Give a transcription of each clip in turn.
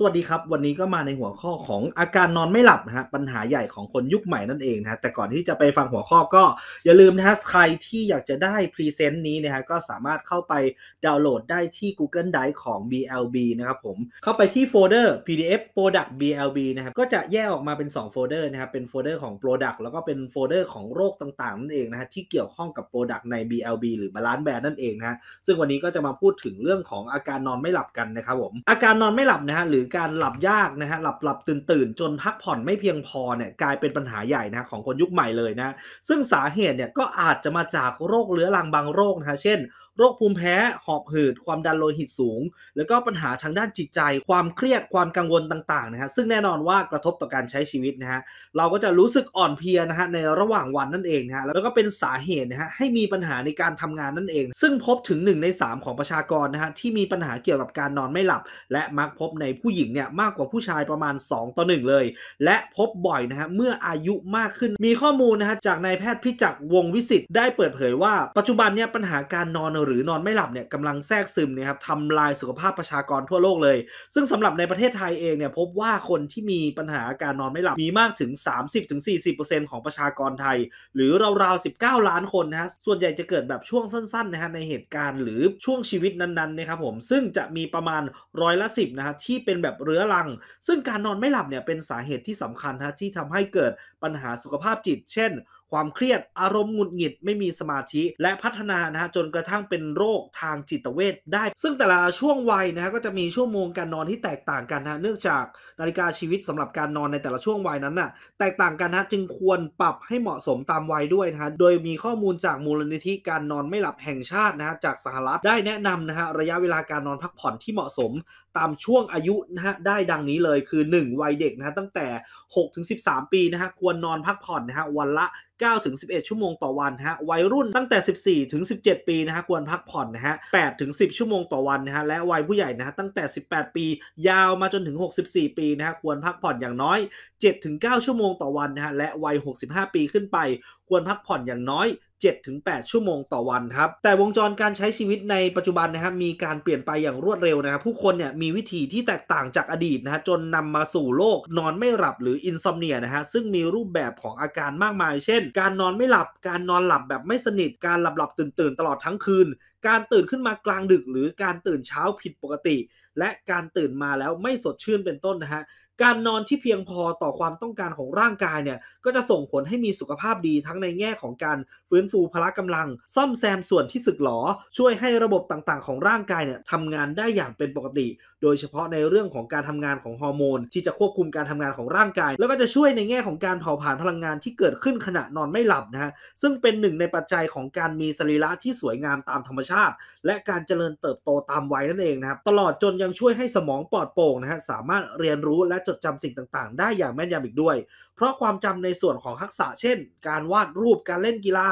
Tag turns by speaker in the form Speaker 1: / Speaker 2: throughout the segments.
Speaker 1: สวัสดีครับ วันนี้ก็มาในหัวข้อของอาการนอนไม่หลับนะฮะปัญหาใหญ่ของคนยุคใหม่นั่นเองนะฮะแต่ก่อนที่จะไปฟังหัวข้อก็อย่าลืมนะฮะใครที่อยากจะได้พรีเซนต์นี้นะฮะก็สามารถเข้าไปดาวน์โหลดได้ที่ Google Drive ของ BLB นะครับผมเข้าไปที่โฟลเดอร์ PDF Product BLB นะครับก็จะแยกออกมาเป็น2โฟลเดอร์นะครับเป็นโฟลเดอร์ของ Product แล้วก็เป็นโฟลเดอร์ของโรคต่าง ๆ นั่นเองนะฮะที่เกี่ยวข้องกับ Product ใน BLB หรือ Balance Band นั่นเองนะฮะซึ่งวันนี้ก็จะมาพูดถึงเรื่องของอาการนอนไม่หลับกันนะครับผมอาการนอนไม่หลับนะฮะหรือือการหลับยากนะฮะหลับหลับตื่นตื่นจนพักผ่อนไม่เพียงพอเนี่ยกลายเป็นปัญหาใหญ่นะของคนยุคใหม่เลยนะซึ่งสาเหตุเนี่ยก็อาจจะมาจากโรคเรื้อรังบางโรคนะฮะเช่นโรคภูมิแพ้ หอบหืด ความดันโลหิตสูง แล้วก็ปัญหาทางด้านจิตใจ ความเครียด ความกังวลต่างๆ นะฮะซึ่งแน่นอนว่ากระทบต่อการใช้ชีวิตนะฮะเราก็จะรู้สึกอ่อนเพลียนะฮะในระหว่างวันนั่นเองนะฮะแล้วก็เป็นสาเหตุนะฮะให้มีปัญหาในการทำงานนั่นเอง ซึ่งพบถึง 1 ใน 3 ของประชากรนะฮะที่มีปัญหาเกี่ยวกับการนอนไม่หลับ และมักพบในผู้หญิงเนี่ยมากกว่าผู้ชายประมาณ 2ต่อ1เลย และพบบ่อยนะฮะเมื่ออายุมากขึ้น มีข้อมูลนะฮะจากนายแพทย์พิจัก วงวิสิทธ์ได้เปิดเผยว่าปัจจุบันเนี่ยปัญหาการนอนหรือนอนไม่หลับเนี่ยกำลังแทรกซึมนะครับทำลายสุขภาพประชากรทั่วโลกเลย ซึ่งสำหรับในประเทศไทยเองเนี่ยพบว่าคนที่มีปัญหาการนอนไม่หลับมีมากถึง 30-40%ของประชากรไทย หรือราวๆ19 ล้านคนนะฮะส่วนใหญ่จะเกิดแบบช่วงสั้นๆนะฮะในเหตุการณ์หรือช่วงชีวิตนั้นๆนะครับผมซึ่งจะมีประมาณร้อยละสิบนะฮะที่เป็นแบบเรื้อรัง ซึ่งการนอนไม่หลับเนี่ยเป็นสาเหตุที่สำคัญนะที่ทำให้เกิดปัญหาสุขภาพจิต เช่นความเครียดอารมณ์หงุดหงิดไม่มีสมาธิและพัฒนานะฮะจนกระทั่งเป็นโรคทางจิตเวชได้ ซึ่งแต่ละช่วงวัยนะฮะก็จะมีชั่วโมงการนอนที่แตกต่างกันนะเนื่องจากนาฬิกาชีวิตสำหรับการนอนในแต่ละช่วงวัยนั้นน่ะแตกต่างกันนะจึงควรปรับให้เหมาะสมตามวัยด้วยนะฮะโดยมีข้อมูลจากมูลนิธิการนอนไม่หลับแห่งชาตินะฮะจากสหรัฐได้แนะนำนะฮะระยะเวลาการนอนพักผ่อนที่เหมาะสม ตามช่วงอายุนะฮะได้ดังนี้เลยคือ1วัยเด็กนะฮะตั้งแต่6-13 ปีนะฮะควรนอนพักผ่อนนะฮะวันละ 9-11 ชั่วโมงต่อวันฮะวัยรุ่นตั้งแต่ 14-17 ปีนะฮะควรพักผ่อนนะฮะ 8-10 ชั่วโมงต่อวันนะฮะและวัยผู้ใหญ่นะฮะตั้งแต่ 18 ปียาวมาจนถึง 64 ปีนะฮะควรพักผ่อนอย่างน้อย 7-9 ชั่วโมงต่อวันนะฮะและวัย 65 ปีขึ้นไปควรพักผ่อนอย่างน้อย 7-8 ชั่วโมงต่อวันครับ แต่วงจรการใช้ชีวิตในปัจจุบันนะครับมีการเปลี่ยนไปอย่างรวดเร็วนะครับผู้คนเนี่ยมีวิธีที่แตกต่างจากอดีตนะฮะจนนำมาสู่โรคนอนไม่หลับหรืออินซอมเนียนะฮะซึ่งมีรูปแบบของอาการมากมายเช่น การนอนไม่หลับ การนอนหลับแบบไม่สนิท การหลับหลับตื่นตื่นตลอดทั้งคืนการตื่นขึ้นมากลางดึก หรือการตื่นเช้าผิดปกติ และการตื่นมาแล้วไม่สดชื่นเป็นต้นนะฮะการนอนที่เพียงพอต่อความต้องการของร่างกายเนี่ยก็จะส่งผลให้มีสุขภาพดีทั้งในแง่ของการฟื้นฟูพละกำลัง ซ่อมแซมส่วนที่สึกหรอช่วยให้ระบบต่างๆ ของร่างกายเนี่ยทำงานได้อย่างเป็นปกติ โดยเฉพาะในเรื่องของการทำงานของฮอร์โมนที่จะควบคุมการทำงานของร่างกาย แล้วก็จะช่วยในแง่ของการเผาผลาญพลังงานที่เกิดขึ้นขณะนอนไม่หลับนะฮะซึ่งเป็นหนึ่งในปัจจัยของการมีสรีระที่สวยงามตามธรรมชาติ และการเจริญเติบโตตามวัยนั่นเองนะครับตลอดจนยังช่วยให้สมองปลอดโปร่งนะฮะสามารถเรียนรู้และจดจำสิ่งต่างๆ ได้อย่างแม่นยำอีกด้วย เพราะความจำในส่วนของทักษะเช่น การวาดรูปการเล่นกีฬา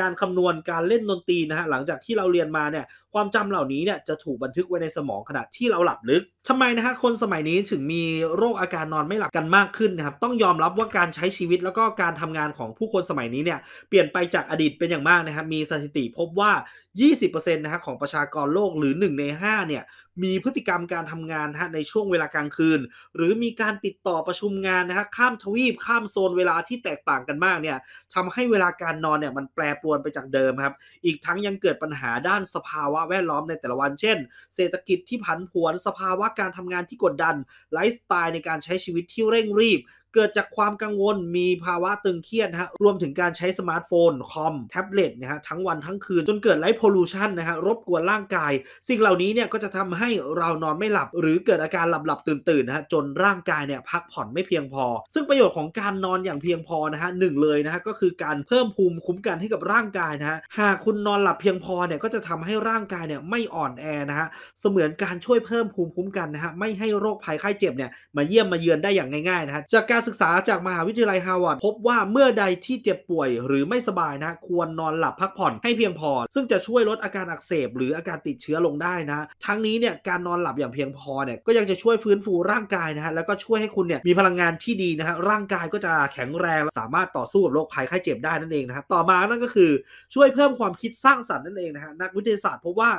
Speaker 1: การคำนวณการเล่นดนตรีนะฮะหลังจากที่เราเรียนมาเนี่ยความจำเหล่านี้เนี่ยจะถูกบันทึกไว้ในสมองขณะที่เราหลับลึกทำไมนะฮะคนสมัยนี้ถึงมีโรคอาการนอนไม่หลับกันมากขึ้นนะครับต้องยอมรับว่าการใช้ชีวิตแล้วก็การทำงานของผู้คนสมัยนี้เนี่ยเปลี่ยนไปจากอดีตเป็นอย่างมากนะครับมีสถิติพบว่า 20%นะฮะของประชากรโลกหรือ 1 ใน5เนี่ยมีพฤติกรรมการทำงานฮะในช่วงเวลากลางคืนหรือมีการติดต่อประชุมงานนะฮะข้ามทวีป ข้ามโซนเวลาที่แตกต่างกันมากเนี่ยทำให้เวลาการนอนเนี่ยมันแปรปรวนไปจากเดิมครับ อีกทั้งยังเกิดปัญหาด้านสภาวะแวดล้อมในแต่ละวันเช่น เศรษฐกิจที่ผันผวนสภาวะการทำงานที่กดดัน ไลฟ์สไตล์ในการใช้ชีวิตที่เร่งรีบเกิดจากความกังวลมีภาวะตึงเครียดนะฮะรวมถึงการใช้สมาร์ทโฟน คอม แท็บเล็ตนะฮะทั้งวันทั้งคืน จนเกิดไลท์โพลูชันนะฮะรบกวนร่างกาย สิ่งเหล่านี้เนี่ยก็จะทำให้เรานอนไม่หลับหรือเกิดอาการหลับหลับตื่นตื่นนะฮะจนร่างกายเนี่ยพักผ่อนไม่เพียงพอ ซึ่งประโยชน์ของการนอนอย่างเพียงพอนะฮะหนึ่งเลยนะฮะก็คือการเพิ่มภูมิคุ้มกันให้กับร่างกายนะฮะหากคุณนอนหลับเพียงพอเนี่ยก็จะทำให้ร่างกายเนี่ยไม่อ่อนแอนะฮะเสมือนการช่วยเพิ่มภูมิคุ้มกันนะฮะไม่ให้โรคภัยไข้เจ็บเนี่ยมาเยี่ยมมาเยือนได้อย่างง่ายๆนะฮะจากการการศึกษาจากมหาวิทยาลัยฮาวาดพบว่าเมื่อใดที่เจ็บป่วย หรือไม่สบายนะ ควรนอนหลับพักผ่อนให้เพียงพอ ซึ่งจะช่วยลดอาการอักเสบหรืออาการติดเชื้อลงได้นะ ทั้งนี้เนี่ยการนอนหลับอย่างเพียงพอเนี่ยก็ยังจะช่วยฟื้นฟูร่างกายนะฮะแล้วก็ช่วยให้คุณเนี่ยมีพลังงานที่ดีนะฮะร่างกายก็จะแข็งแรงและสามารถต่อสู้กับโรคภัยไข้เจ็บได้นั่นเองนะครับต่อมานั่นก็คือช่วยเพิ่มความคิดสร้างสรรค์นั่นเองนะฮะนักวิทยาศาสตร์พบว่า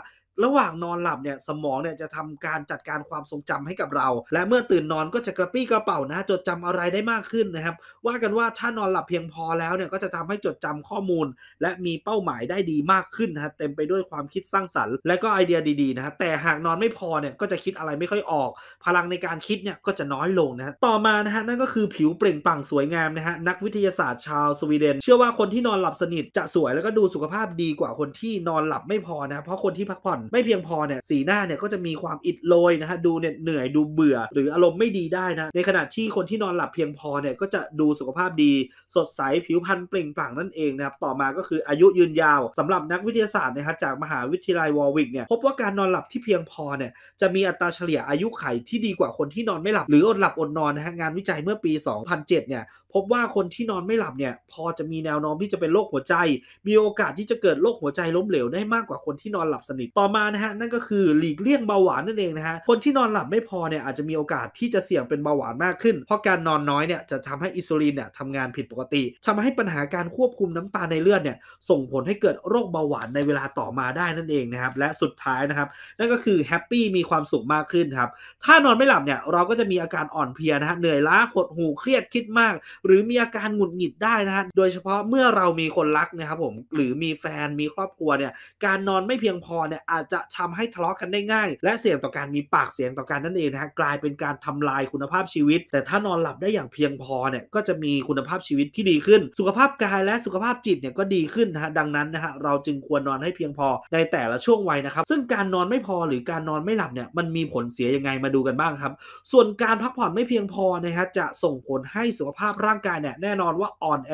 Speaker 1: ระหว่างนอนหลับเนี่ยสมองเนี่ยจะทำการจัดการความทรงจำให้กับเรา และเมื่อตื่นนอนก็จะกระปี้กระเป๋านะจดจำอะไรได้มากขึ้นนะครับว่ากันว่าถ้านอนหลับเพียงพอแล้วเนี่ยก็จะทำให้จดจำข้อมูล และมีเป้าหมายได้ดีมากขึ้นนะครับเต็มไปด้วยความคิดสร้างสรรค์และก็ไอเดียดี ๆ นะครแต่หากนอนไม่พอเนี่ยก็จะคิดอะไรไม่ค่อยออก พลังในการคิดเนี่ยก็จะน้อยลงนะต่อมานะฮะนั่นก็คือผิวเปล่งปลั่งสวยงามนะฮะนักวิทยาศาสตร์ชาวสวีเดน เชื่อว่าคนที่นอนหลับสนิทจะสวยแล้วก็ดูสุขภาพดีกว่าคนที่นอนหลับไม่พอนะเพราะคนที่พักผ่อนไม่เพียงพอเนี่ยสีหน้าเนี่ยก็จะมีความอิดโรยนะฮะดูเนี่ยเหนื่อยดูเบื่อหรืออารมณ์ไม่ดีได้นะในขณะที่คนที่นอนหลับเพียงพอเนี่ยก็จะดูสุขภาพดี สดใสผิวพรรณเปล่งปลั่งนั่นเองนะครับต่อมาก็คืออายุยืนยาว สำหรับนักวิทยาศาสตร์นะครับจากมหาวิทยาลัยวอร์วิกเนี่ยพบว่าการนอนหลับที่เพียงพอเนี่ยจะมีอัตราเฉลี่ยอายุไขที่ดีกว่าคนที่นอนไม่หลับหรืออดหลับอดนอนนะฮะงานวิจัยเมื่อปี 2007 เนี่ยพบว่าคนที่นอนไม่หลับเนี่ยพอจะมีแนวโน้มที่จะเป็นโรคหัวใจ มีโอกาสที่จะเกิดโรคหัวใจล้มเหลวได้มากกว่าคนที่นอนหลับสนิทต่อมาานะฮะนั่นก็คือหลีกเลี่ยงเบาหวานนั่นเองนะฮะคนที่นอนหลับไม่พอเนี่ยอาจจะมีโอกาสที่จะเสี่ยงเป็นเบาหวานมากขึ้น เพราะการนอนน้อยเนี่ยจะทำให้อิสซูลินเนี่ยทำงานผิดปกติ ทำให้ปัญหาการควบคุมน้ำตาลในเลือดเนี่ยส่งผลให้เกิดโรคเบาหวานในเวลาต่อมาได้นั่นเองนะครับและสุดท้ายนะครับนั่นก็คือแฮปปี้มีความสุขมากขึ้นครับถ้านอนไม่หลับเนี่ยเราก็จะมีอาการอ่อนเพลียนะฮะเหนื่อยล้าหดหูเครียดคิดมาก หรือมีอาการหงุดหงิดได้นะฮะโดยเฉพาะเมื่อเรามีคนรักนะครับผมหรือมีแฟนมีครอบครัวเนี่ยการนอนไม่เพียงพอเนี่ยอาจจะทำให้ทะเลาะกันได้ง่าย และเสี่ยงต่อการมีปากเสียงต่อการนั่นเองนะฮะกลายเป็นการทำลายคุณภาพชีวิต แต่ถ้านอนหลับได้อย่างเพียงพอเนี่ยก็จะมีคุณภาพชีวิตที่ดีขึ้น สุขภาพกายและสุขภาพจิตเนี่ยก็ดีขึ้นนะฮะดังนั้นนะฮะเราจึงควรนอนให้เพียงพอในแต่ละช่วงวัยนะครับ ซึ่งการนอนไม่พอหรือการนอนไม่หลับเนี่ยมันมีผลเสียยังไงมาดูกันบ้างครับ ส่วนการพักผ่อนไม่เพียงพอนะฮะจะส่งผลให้สุขภาพร่างกายเนี่ยแน่นอนว่าอ่อนแอ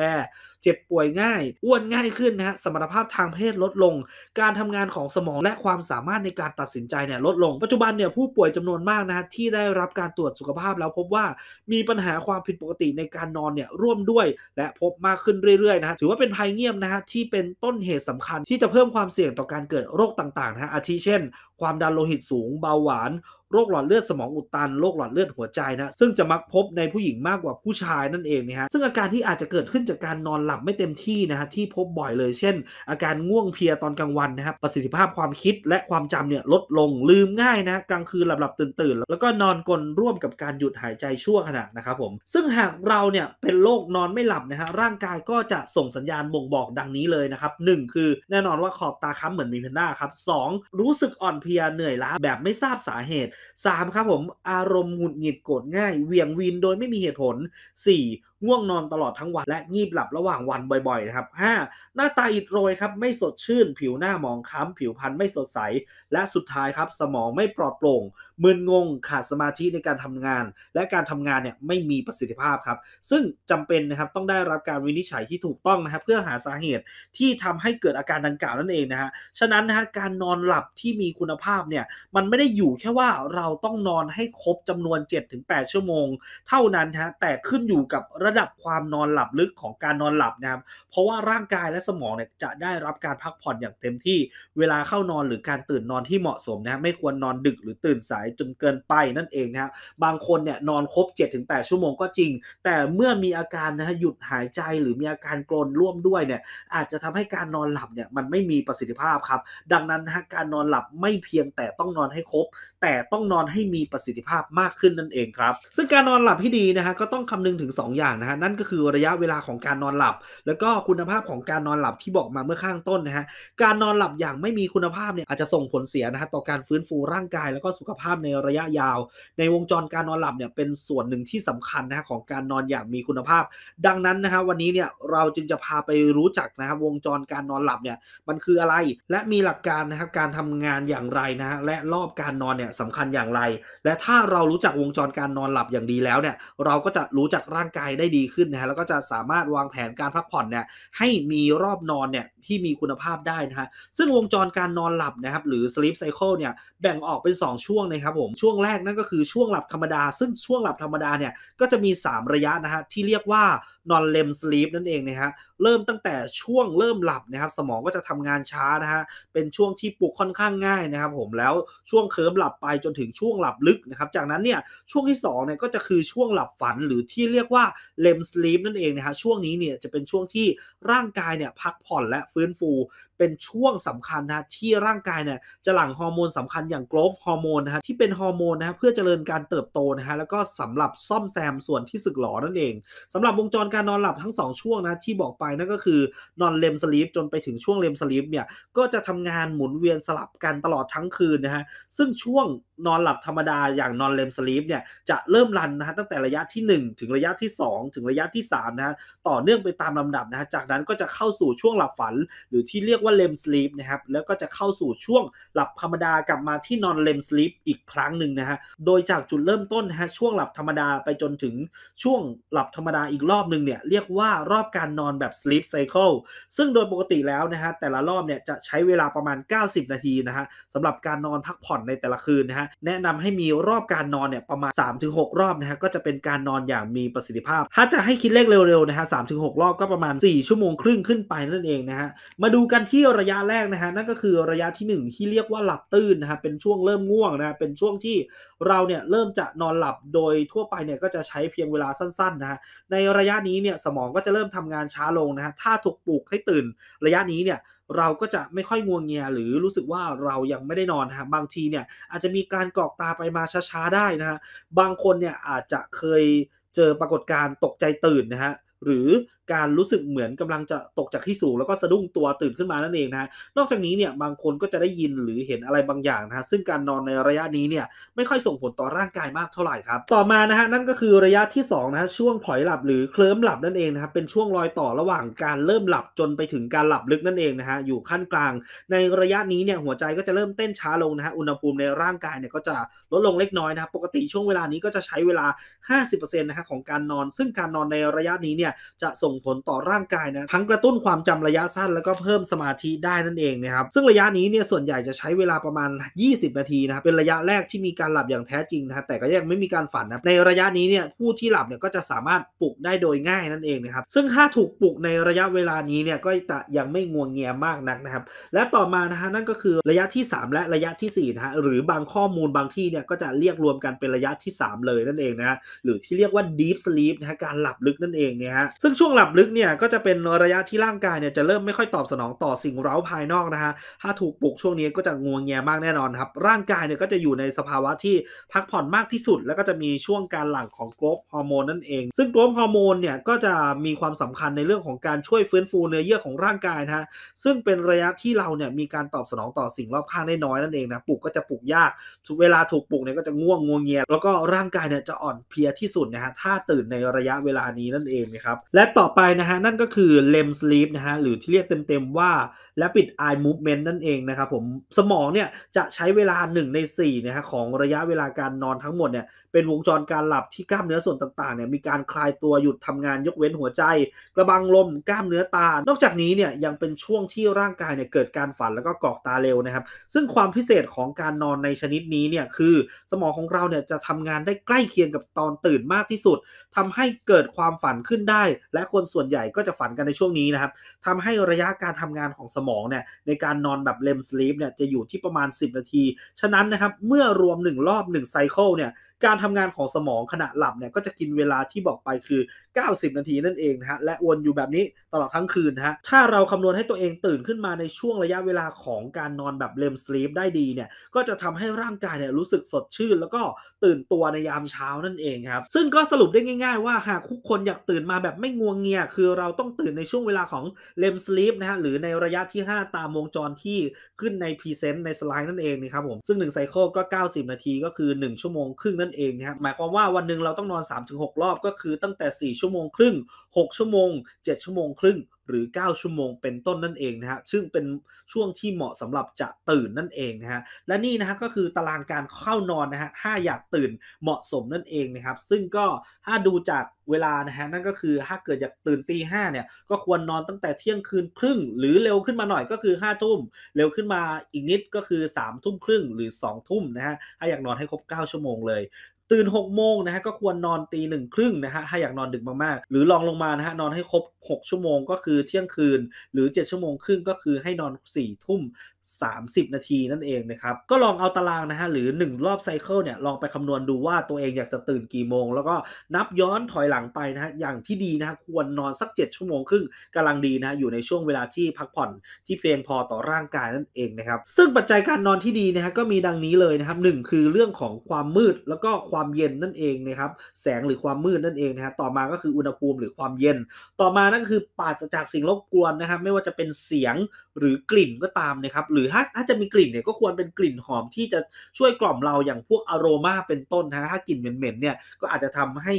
Speaker 1: เจ็บป่วยง่าย อ้วนง่ายขึ้นนะฮะ สมรรถภาพทางเพศลดลง การทำงานของสมองและความสามารถในการตัดสินใจเนี่ยลดลง ปัจจุบันเนี่ยผู้ป่วยจำนวนมากนะฮะที่ได้รับการตรวจสุขภาพแล้วพบว่ามีปัญหาความผิดปกติในการนอนเนี่ยร่วมด้วยและพบมากขึ้นเรื่อยๆนะถือว่าเป็นภัยเงียบนะฮะที่เป็นต้นเหตุสำคัญที่จะเพิ่มความเสี่ยงต่อการเกิดโรคต่างๆนะฮะอาทิเช่น ความดันโลหิตสูงเบาหวานโรคหลอดเลือดสมองอุดตันโรคหลอดเลือดหัวใจนะซึ่งจะมักพบในผู้หญิงมากกว่าผู้ชายนั่นเองนะฮะซึ่งอาการที่อาจจะเกิดขึ้นจากการนอนหลับไม่เต็มที่นะฮะที่พบบ่อยเลยเช่น อาการง่วงเพลียตอนกลางวันนะครับประสิทธิภาพความคิดและความจำเนี่ยลดลงลืมง่ายนะกลางคืนหลับหลับตื่นตื่นแล้วก็นอนกลนร่วมกับการหยุดหายใจชั่วขณะนะครับผมซึ่งหากเราเนี่ยเป็นโรคนอนไม่หลับนะฮะร่างกายก็จะส่งสัญญาณบ่งบอกดังนี้เลยนะครับหนึ่งคือแน่นอนว่าขอบตาค้ำเหมือนมีแพนด้าครับสองรู้สึกอ่อนเพลียเหนื่อยล้าแบบไม่ทราบสาเหตุสามครับผมอารมณ์หงุดหงิดโกรธง่าย เวียงวินโดยไม่มีเหตุผลสี่ง่วงนอนตลอดทั้งวัน และงีบหลับระหว่างวันบ่อยๆนะครับห้าหน้าตาอิดโรยครับไม่สดชื่น ผิวหน้าหมองคล้ำผิวพรรณไม่สดใส และสุดท้ายครับสมองไม่ปลอดโปร่งมึนงงขาดสมาธิในการทำงาน และการทำงานเนี่ยไม่มีประสิทธิภาพครับซึ่งจำเป็นนะครับต้องได้รับการวินิจฉัยที่ถูกต้องนะครับเพื่อหาสาเหตุที่ทำให้เกิดอาการดังกล่าวนั่นเองนะฮะฉะนั้นนะฮะการนอนหลับที่มีคุณภาพเนี่ยมันไม่ได้อยู่แค่ว่าเราต้องนอนให้ครบจำนวน 7-8 ชั่วโมง เท่านั้นฮะแต่ขึ้นอยู่กับระดับความนอนหลับลึกของการนอนหลับนะครับเพราะว่าร่างกายและสมองเนี่ยจะได้รับการพักผ่อนอย่างเต็มที่ เวลาเข้านอนหรือการตื่นนอนที่เหมาะสมนะไม่ควรนอนดึกหรือตื่นสายายจนเกินไปนั่นเองนะฮะบางคนเนี่ยนอนครบ 7-8 ชั่วโมงก็จริง แต่เมื่อมีอาการนะฮะหยุดหายใจหรือมีอาการกรนร่วมด้วยเนี่ยอาจจะทำให้การนอนหลับเนี่ยมันไม่มีประสิทธิภาพครับดังนั้นนะฮะการนอนหลับไม่เพียงแต่ต้องนอนให้ครบ แต่ต้องนอนให้มีประสิทธิภาพมากขึ้นนั่นเองครับ ซึ่งการนอนหลับที่ดีนะฮะก็ต้องคำนึงถึง 2 อย่างนะฮะนั่นก็คือระยะเวลาของการนอนหลับ แล้วก็คุณภาพของการนอนหลับที่บอกมาเมื่อข้างต้นนะฮะการนอนหลับอย่างไม่มีคุณภาพเนี่ยอาจจะส่งผลเสียนะฮะต่อการฟื้นฟูร่างกายแล้วก็สุขภาพพในระยะยาว ในวงจรการนอนหลับเนี่ยเป็นส่วนหนึ่งที่สำคัญนะของการนอนอย่างมีคุณภาพ ดังนั้นนะฮะวันนี้เนี่ยเราจึงจะพาไปรู้จักนะครับวงจรการนอนหลับเนี่ยมันคืออะไร และมีหลักการนะครับการทำงานอย่างไรนะฮะและรอบการนอนเนี่ยสำคัญอย่างไร และถ้าเรารู้จักวงจรการนอนหลับอย่างดีแล้วเนี่ยเราก็จะรู้จักร่างกายได้ดีขึ้นนะฮะแล้วก็จะสามารถวางแผนการพักผ่อนเนี่ยให้มีรอบนอนเนี่ยที่มีคุณภาพได้นะฮะซึ่งวงจรการนอนหลับนะครับหรือ sleep cycle เนี่ยแบ่งออกเป็น 2 ช่วงนะครับครับผมช่วงแรกนั่นก็คือช่วงหลับธรรมดา ซึ่งช่วงหลับธรรมดาเนี่ยก็จะมี 3 ระยะนะฮะที่เรียกว่านอนเลมสลีปนั่นเองนะฮะเริ่มตั้งแต่ช่วงเริ่มหลับนะครับสมองก็จะทำงานช้านะฮะ เป็นช่วงที่ปลุกค่อนข้างง่ายนะครับผมแล้วช่วงเคิร์มหลับไปจนถึงช่วงหลับลึกนะครับ จากนั้นเนี่ยช่วงที่2เนี่ยก็จะคือช่วงหลับฝันหรือที่เรียกว่าเลมสลีปนั่นเองนะฮะช่วงนี้เนี่ยจะเป็นช่วงที่ร่างกายเนี่ยพักผ่อนและฟื้นฟู เป็นช่วงสำคัญนะที่ร่างกายเนี่ยจะหลั่งฮอร์โมนสำคัญอย่างโกรฟฮอร์โมนนะฮะที่เป็นฮอร์โมนนะฮะเพื่อเจริญการเติบโตนะฮะแล้วก็สำหรับซ่อมแซมส่วนที่สึกหลอนั่นเอง สำหรับวงจรการนอนหลับทั้ง 2 ช่วงนะที่บอกไปนั่นก็คือนอนเลมสลีปจนไปถึงช่วงเลมสลีปเนี่ยก็จะทำงานหมุนเวียนสลับกันตลอดทั้งคืนนะฮะซึ่งช่วงนอนหลับธรรมดาอย่างนอนเลมสลีปเนี่ยจะเริ่มรันนะฮะตั้งแต่ระยะที่ 1 ถึงระยะที่ 2 ถึงระยะที่3นะฮะต่อเนื่องไปตามลำดับนะฮะจากนั้นก็จะเข้าสู่ช่วงหลับฝัน หรือที่เรียกว่าเลมสลีปนะครับแล้วก็จะเข้าสู่ช่วงหลับธรรมดากลับมาที่นอนเลมสลีปอีกครั้งหนึ่งนะฮะโดยจากจุดเริ่มต้นนะฮะช่วงหลับธรรมดาไปจนถึงช่วงหลับธรรมดาอีกรอบหนึ่งเนี่ยเรียกว่ารอบการนอนแบบสลีปไซเคิลซึ่งโดยปกติแล้วนะฮะแต่ละรอบเนี่ยจะใช้เวลาประมาณ 90 นาทีนะฮะสำหรับการนอนพักผ่อนในแต่ละคืนนะฮะแนะนำให้มีรอบการนอนเนี่ยประมาณ 3-6 รอบนะฮะก็จะเป็นการนอนอย่างมีประสิทธิภาพ ถ้าจะให้คิดเลขเร็วๆนะฮะสามถึงหรอบก็ประมาณ 4 ชั่วโมงครึ่งขึ้นไปนั่นเองนะฮะมาดูกันที่ระยะแรกนะฮะนั่นก็คือระยะที่ 1 ที่เรียกว่าหลับตื่นนะฮะเป็นช่วงเริ่มง่วงนะเป็นช่วงที่เราเนี่ยเริ่มจะนอนหลับ โดยทั่วไปเนี่ยก็จะใช้เพียงเวลาสั้นๆนะฮะในระยะนี้เนี่ยสมองก็จะเริ่มทำงานช้าลงนะฮะถ้าถูกปลุกให้ตื่น ระยะนี้เนี่ยเราก็จะไม่ค่อยงวงเงียหรือรู้สึกว่าเรายังไม่ได้นอนนะฮะบางทีเนี่ยอาจจะมีการกรอกตาไปมาช้าๆได้นะฮะ บางคนเนี่ยอาจจะเคยเจอปรากฏการณ์ตกใจตื่นนะฮะ หรือการรู้สึกเหมือนกำลังจะตกจากที่สูง แล้วก็สะดุ้งตัวตื่นขึ้นมานั่นเองนะฮะ นอกจากนี้เนี่ยบางคนก็จะได้ยินหรือเห็นอะไรบางอย่างนะฮะซึ่งการนอนในระยะนี้เนี่ยไม่ค่อยส่งผลต่อร่างกายมากเท่าไหร่ครับต่อมานะฮะนั่นก็คือระยะที่2นะฮะช่วงผอยหลับหรือเคลิ้มหลับนั่นเองนะครับเป็นช่วงรอยต่อระหว่างการเริ่มหลับจนไปถึงการหลับลึกนั่นเองนะฮะอยู่ขั้นกลางในระยะนี้เนี่ยหัวใจก็จะเริ่มเต้นช้าลงนะฮะอุณหภูมิในร่างกายเนี่ยก็จะลดลงเล็กน้อยนะครับปกติช่วงเวลานี้ก็จะใช้เวลา 50%นะฮะของการนอน ซึ่งการนอนในระยะนี้เนี่ยจะส่งงผลต่อร่างกายนะทั้งกระตุ้นความจำระยะสั้น แล้วก็เพิ่มสมาธิได้นั่นเองนะครับซึ่งระยะนี้เนี่ยส่วนใหญ่จะใช้เวลาประมาณ 20 นาทีนะครับเป็นระยะแรกที่มีการหลับอย่างแท้จริงนะแต่ก็ยังไม่มีการฝันนะในระยะนี้เนี่ยผู้ที่หลับเนี่ยก็จะสามารถปลุกได้โดยง่ายนั่นเองนะครับซึ่งถ้าถูกปลุกในระยะเวลานี้เนี่ยก็จะยังไม่ง่วงเงียมากนักนะครับและต่อมานะฮะนั่นก็คือระยะที่ 3 และระยะที่4นะฮะหรือบางข้อมูลบางที่เนี่ยก็จะเรียกรวมกันเป็นระยะที่ 3 เลยนั่นเองนะฮะหรือที่เรียกว่า deep sleep นะฮะการหลับลึกนั่นเองเนี่ยฮะซึ่งช่วงหลัับลึกเนี่ยก็จะเป็นระยะที่ร่างกายเนี่ยจะเริ่มไม่ค่อยตอบสนองต่อสิ่งเร้าภายนอกนะฮะถ้าถูกปลุกช่วงนี้ก็จะงวงแงมากแน่นอนครับร่างกายเนี่ยก็จะอยู่ในสภาวะที่พักผ่อนมากที่สุด แล้วก็จะมีช่วงการหลั่งของโกรทฮอร์โมนนั่นเองซึ่งโกรทฮอร์โมนเนี่ยก็จะมีความสำคัญในเรื่องของการช่วยฟื้นฟูเนื้อเยื่อของร่างกายนะฮะซึ่งเป็นระยะที่เราเนี่ยมีการตอบสนองต่อสิ่งรอบข้างได้น้อยนั่นเองนะปลุกก็จะปลุกยากเวลาถูกปลุกเนี่ยก็จะง่วงงวงเงียแล้วก็ร่างกายเนี่ยจะอ่อนเพลียที่สุดนะฮะถ้าตื่นในระยะเวลานี้นั่นเองนะครับและต่อไปนะฮะนั่นก็คือ REM sleep นะฮะหรือที่เรียกเต็ม ๆ ว่าและปิด eye movement นั่นเองนะครับผม สมองเนี่ยจะใช้เวลา 1 ใน4นะฮะของระยะเวลาการนอนทั้งหมดเนี่ยเป็นวงจรการหลับที่กล้ามเนื้อส่วนต่างๆเนี่ยมีการคลายตัวหยุดทำงานยกเว้นหัวใจ กระบังลมกล้ามเนื้อตา นอกจากนี้เนี่ยยังเป็นช่วงที่ร่างกายเนี่ยเกิดการฝันแล้วก็กรอกตาเร็วนะครับซึ่งความพิเศษของการนอนในชนิดนี้เนี่ยคือ สมองของเราเนี่ยจะทำงานได้ใกล้เคียงกับตอนตื่นมากที่สุด ทำให้เกิดความฝันขึ้นได้ และคนส่วนใหญ่ก็จะฝันกันในช่วงนี้นะครับทำให้ระยะการทำงานของสมมองเนี่ยในการนอนแบบเลมสลีปเนี่ยจะอยู่ที่ประมาณ 10 นาที ฉะนั้นนะครับเมื่อรวม 1 รอบ1ไซเคิลเนี่ยการทำงานของสมองขณะหลับเนี่ยก็จะกินเวลาที่บอกไปคือ 90 นาทีนั่นเองนะฮะ และวนอยู่แบบนี้ตลอดทั้งคืนนะฮะ ถ้าเราคำนวณให้ตัวเองตื่นขึ้นมาในช่วงระยะเวลาของการนอนแบบเลมสลีปได้ดีเนี่ย ก็จะทำให้ร่างกายเนี่ยรู้สึกสดชื่นแล้วก็ตื่นตัวในยามเช้านั่นเองครับ ซึ่งก็สรุปได้ง่ายๆว่าหากทุกคนอยากตื่นมาแบบไม่งวงเงีย คือเราต้องตื่นในช่วงเวลาของเลมสลีปนะฮะ หรือในระยะที่ 5 ตามวงจรที่ขึ้นในพรีเซนต์ในสไลด์นั่นเองนะครับผม ซึ่ง 1 ไซเคิลก็ 90 นาทีก็คือ 1 ชั่วโมงครึ่งนันั่นเองนะครับหมายความว่าวันหนึ่งเราต้องนอน 3-6 รอบก็คือตั้งแต่ 4 ชั่วโมงครึ่ง 6 ชั่วโมง 7 ชั่วโมงครึ่งหรือ 9 ชั่วโมงเป็นต้นนั่นเอง นะฮะซึ่งเป็นช่วงที่เหมาะสำหรับ จะ ตื่นนั่นเอง นะฮะและ นี่ นะฮะก็คือ ตารางการเข้านอน นะฮะถ้าอยากตื่นเหมาะสมนั่นเอง นะครับ ซึ่ง ก็ ถ้า ดู จาก เวลา นะฮะนั่นก็คือ ถ้า เกิด อยาก ตื่นตีห้าเนี่ย ก็ ควร นอนตั้งแต่เที่ยงคืนครึ่ง หรือเร็ว ขึ้น มา หน่อย ก็คือ5้าทุ่ม เร็ว ขึ้นมา อีกนิด ก็คือ3ามทุ่มครึ่งหรือ2องทุ่มนะฮะถ้าอยากนอนให้ครบ 9 ชั่วโมงเลยตื่น6โมงนะฮะก็ควรนอนตีหนึ่งครึ่งนะฮะถ้าอยากนอนดึกมากๆหรือลองลงมานะฮะนอนให้ครบ 6 ชั่วโมงก็คือเที่ยงคืนหรือ 7 ชั่วโมงครึ่งก็คือให้นอน4ทุ่ม30 นาทีนั่นเองนะครับ ก็ลองเอาตารางนะฮะหรือ 1 รอบไซเคิลเนี่ยลองไปคำนวณดูว่าตัวเองอยากจะตื่นกี่โมง แล้วก็นับย้อนถอยหลังไปนะฮะอย่างที่ดีนะฮะควรนอนสัก 7 ชั่วโมงครึ่งกำลังดีนะฮะอยู่ในช่วงเวลาที่พักผ่อนที่เพียงพอต่อร่างกายนั่นเองนะครับ ซึ่งปัจจัยการนอนที่ดีนะฮะก็มีดังนี้เลยนะครับหคือเรื่องของความมืดแล้วก็ความเย็นนั่นเองนะครับแสงหรือความมืดนั่นเองนะฮะต่อมาก็คืออุณหภูมิหรือความเย็น ต่อมานั่นคือปราศจากสิ่งรบกวนนะครับไม่ว่าจะเป็นเสียงหรือกลิ่นก็ตามนะครับหรือถ้าถ้าจะมีกลิ่นเนี่ยก็ควรเป็นกลิ่นหอมที่จะช่วยกล่อมเราอย่างพวกอโรมาเป็นต้นนะถ้ากลิ่นเหม็นๆเนี่ยก็อาจจะทำให้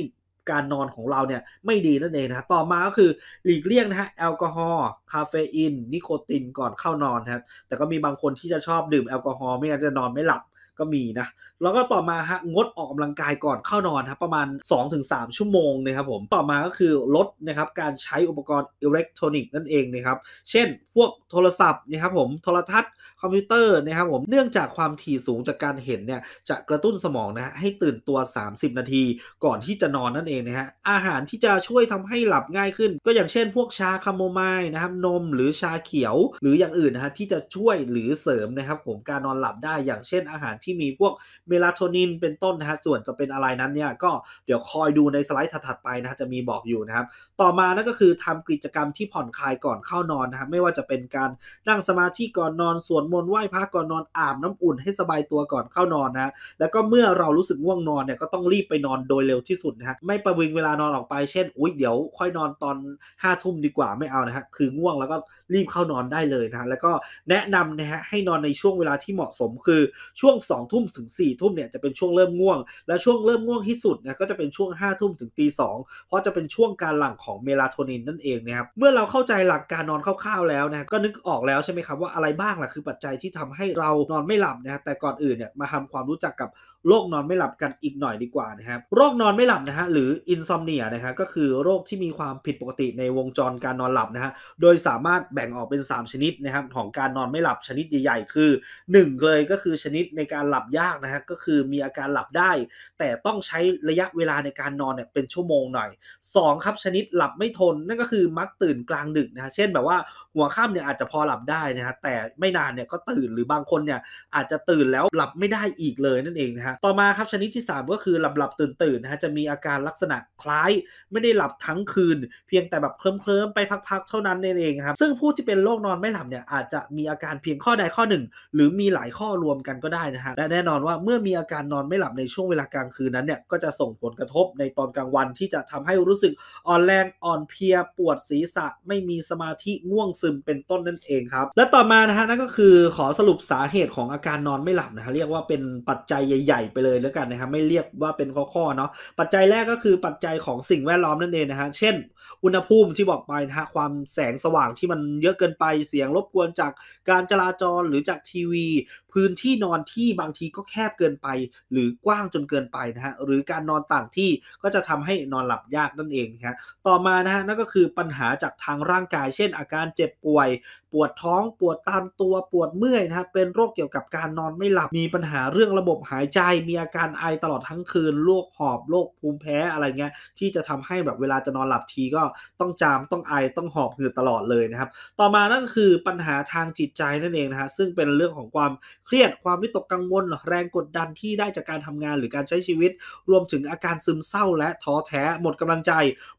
Speaker 1: การนอนของเราเนี่ยไม่ดีนั่นเองนะต่อมาก็คือหลีกเลี่ยงนะฮะแอลกอฮอล์คาเฟอีนนิโคตินก่อนเข้านอนครับแต่ก็มีบางคนที่จะชอบดื่มแอลกอฮอล์ไม่งั้นจะนอนไม่หลับก็มีนะ แล้วก็ต่อมาฮะงดออกกำลังกายก่อนเข้านอนครับประมาณ 2-3 ชั่วโมงนะครับผมต่อมาก็คือลดนะครับการใช้อุปกรณ์อิเล็กทรอนิกส์นั่นเองนะครับเช่นพวกโทรศัพท์นะครับผมโทรทัศน์คอมพิวเตอร์นะครับผมเนื่องจากความถี่สูงจากการเห็นเนี่ยจะกระตุ้นสมองนะฮะให้ตื่นตัว 30 นาที ก่อนที่จะนอนนั่นเองนะฮะอาหารที่จะช่วยทำให้หลับง่ายขึ้น ก็อย่างเช่น พวกชาคาโมไมล์นะครับนมหรือชาเขียวหรืออย่างอื่นนะฮะที่จะช่วยหรือเสริมนะครับผมการนอนหลับได้อย่างเช่น อาหารที่มีพวกเมลาโทนินเป็นต้นนะฮะ ส่วนจะเป็นอะไรนั้นเนี่ยก็เดี๋ยวคอยดูในสไลด์ถัดๆ ไปนะฮะจะมีบอกอยู่นะครับ ต่อมานั่นก็คือทำกิจกรรมที่ผ่อนคลายก่อนเข้านอนนะครับไม่ว่าจะเป็นการนั่งสมาธิก่อนนอน สวดมนต์ไหว้พระก่อนนอน อาบน้ำอุ่น ให้สบายตัวก่อนเข้านอนนะแล้วก็เมื่อเรารู้สึกง่วงนอนเนี่ยก็ต้องรีบไปนอนโดยเร็วที่สุดนะฮะ ไม่ประวิงเวลานอนออกไป เช่น อุ้ยเดี๋ยวค่อยนอนตอนห้าทุ่มดีกว่า ไม่เอานะฮะคือง่วงแล้วก็รีบเข้านอนได้เลยนะแล้วก็แนะนำนะฮะให้นอนในช่วงเวลาที่เหมาะสมคือช่วง2องทุ่มถึง4ี่ทุ่มเนี่ยจะเป็นช่วงเริ่มง่วง และช่วงเริ่มง่วงที่สุดนะก็จะเป็นช่วง5้าทุ่มถึงตีสองเพราะจะเป็นช่วงการหลั่งของเมลาโทนินนั่นเองนะครับเมื่อเราเข้าใจหลักการนอนคร่าวๆแล้วนะก็นึกออกแล้วใช่ไหมครับว่าอะไรบ้างล่ะคือปัจจัยที่ทำให้เรานอนไม่หลับนะแต่ก่อนอื่นเนี่ยมาทำความรู้จักกับโรคนอนไม่หลับกันอีกหน่อยดีกว่านะครับโรคนอนไม่หลับนะฮะหรืออินซอมเนียนะครับก็คือโรคที่มีความผิดปกติในวงจรการนอนหลับนะฮะโดยสามารถแบ่งออกเป็น 3 ชนิดนะครับของการนอนไม่หลับชนิดใหญ่ๆคือ 1 เลยก็คือชนิดในการหลับยากนะฮะก็คือมีอาการหลับได้ แต่ต้องใช้ระยะเวลาในการนอนเนี่ยเป็นชั่วโมงหน่อย 2ครับชนิดหลับไม่ทนนั่นก็คือมักตื่นกลางดึกนะฮะเช่นแบบว่าหัวค่ำเนี่ยอาจจะพอหลับได้นะฮะแต่ไม่นานเนี่ยก็ตื่นหรือบางคนเนี่ยอาจจะตื่นแล้วหลับไม่ได้อีกเลยนั่นเองนะฮะต่อมาครับชนิดที่ 3 ก็คือหลับหลับตื่นตื่นนะฮะจะมีอาการลักษณะคล้ายไม่ได้หลับทั้งคืน เพียงแต่แบบเคลิ้มๆไปพักๆเท่านั้นนั่นเองครับซึ่งผู้ที่เป็นโรคนอนไม่หลับเนี่ย อาจจะมีอาการเพียงข้อใดข้อหนึ่งหรือมีหลายข้อรวมกันก็ได้นะฮะและแน่นอนว่าเมื่อมีอาการนอนไม่หลับในช่วงเวลากลางคืนนั้นเนี่ยก็จะส่งผลกระทบในตอนกลางวันที่จะทำให้รู้สึกอ่อนแรงอ่อนเพลียปวดศีรษะไม่มีสมาธิง่วงซึมเป็นต้นนั่นเองครับและต่อมานะฮะนั่นก็คือขอสรุปสาเหตุของอาการนอนไม่หลับนะฮะเรียกว่าเป็นปัจจัยใหญ่ๆไปเลยแล้วกันนะครับไม่เรียกว่าเป็นข้อๆเนาะปัจจัยแรกก็คือปัจจัยของสิ่งแวดล้อมนั่นเองนะฮะเช่นอุณหภูมิที่บอกไปนะฮะความแสงสว่างที่มันเยอะเกินไปเสียงรบกวนจากการจราจรหรือจากทีวีพื้นที่นอนที่บางทีก็แคบเกินไป หรือกว้างจนเกินไปนะฮะหรือการนอนต่างที่ก็จะทำให้นอนหลับยากนั่นเองนะฮะต่อมานะฮะนั่นก็คือปัญหาจากทางร่างกายเช่นอาการเจ็บป่วยปวดท้องปวดตามตัวปวดเมื่อยนะครับเป็นโรคเกี่ยวกับการนอนไม่หลับมีปัญหาเรื่องระบบหายใจ มีอาการไอตลอดทั้งคืนโรคหอบโรคภูมิแพ้อะไรเงี้ย ที่จะทำให้แบบเวลาจะนอนหลับทีก็ต้องจาม ต้องไอต้องหอบหืดตลอดเลยนะครับต่อมานั่นคือปัญหาทางจิตใจนั่นเองนะฮะซึ่งเป็นเรื่องของความเครียดความวิตกกังวล แรงกดดันที่ได้จากการทำงานหรือการใช้ชีวิต รวมถึงอาการซึมเศร้าและท้อแท้ หมดกำลังใจ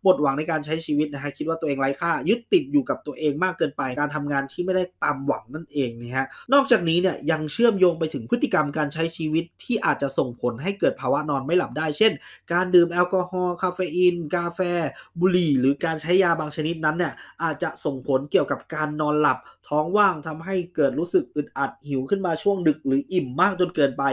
Speaker 1: หมดหวังในการใช้ชีวิตนะฮะคิดว่าตัวเองไร้ค่ายึดติดอยู่กับตัวเองมากเกินไปการทำงานานที่ไม่ได้ตามหวังนั่นเองนะฮะนอกจากนี้เนี่ยยังเชื่อมโยงไปถึงพฤติกรรมการใช้ชีวิต ที่อาจจะส่งผลให้เกิดภาวะนอนไม่หลับได้ เช่น การดื่มแอลกอฮอล์คาเฟอีนกาแฟบุหรี่ หรือการใช้ยาบางชนิดนั้นเนี่ยอาจจะส่งผลเกี่ยวกับการนอนหลับท้องว่างทำให้เกิดรู้สึกอึดอัดหิวขึ้นมาช่วงดึกหรืออิ่มมากจนเกินไป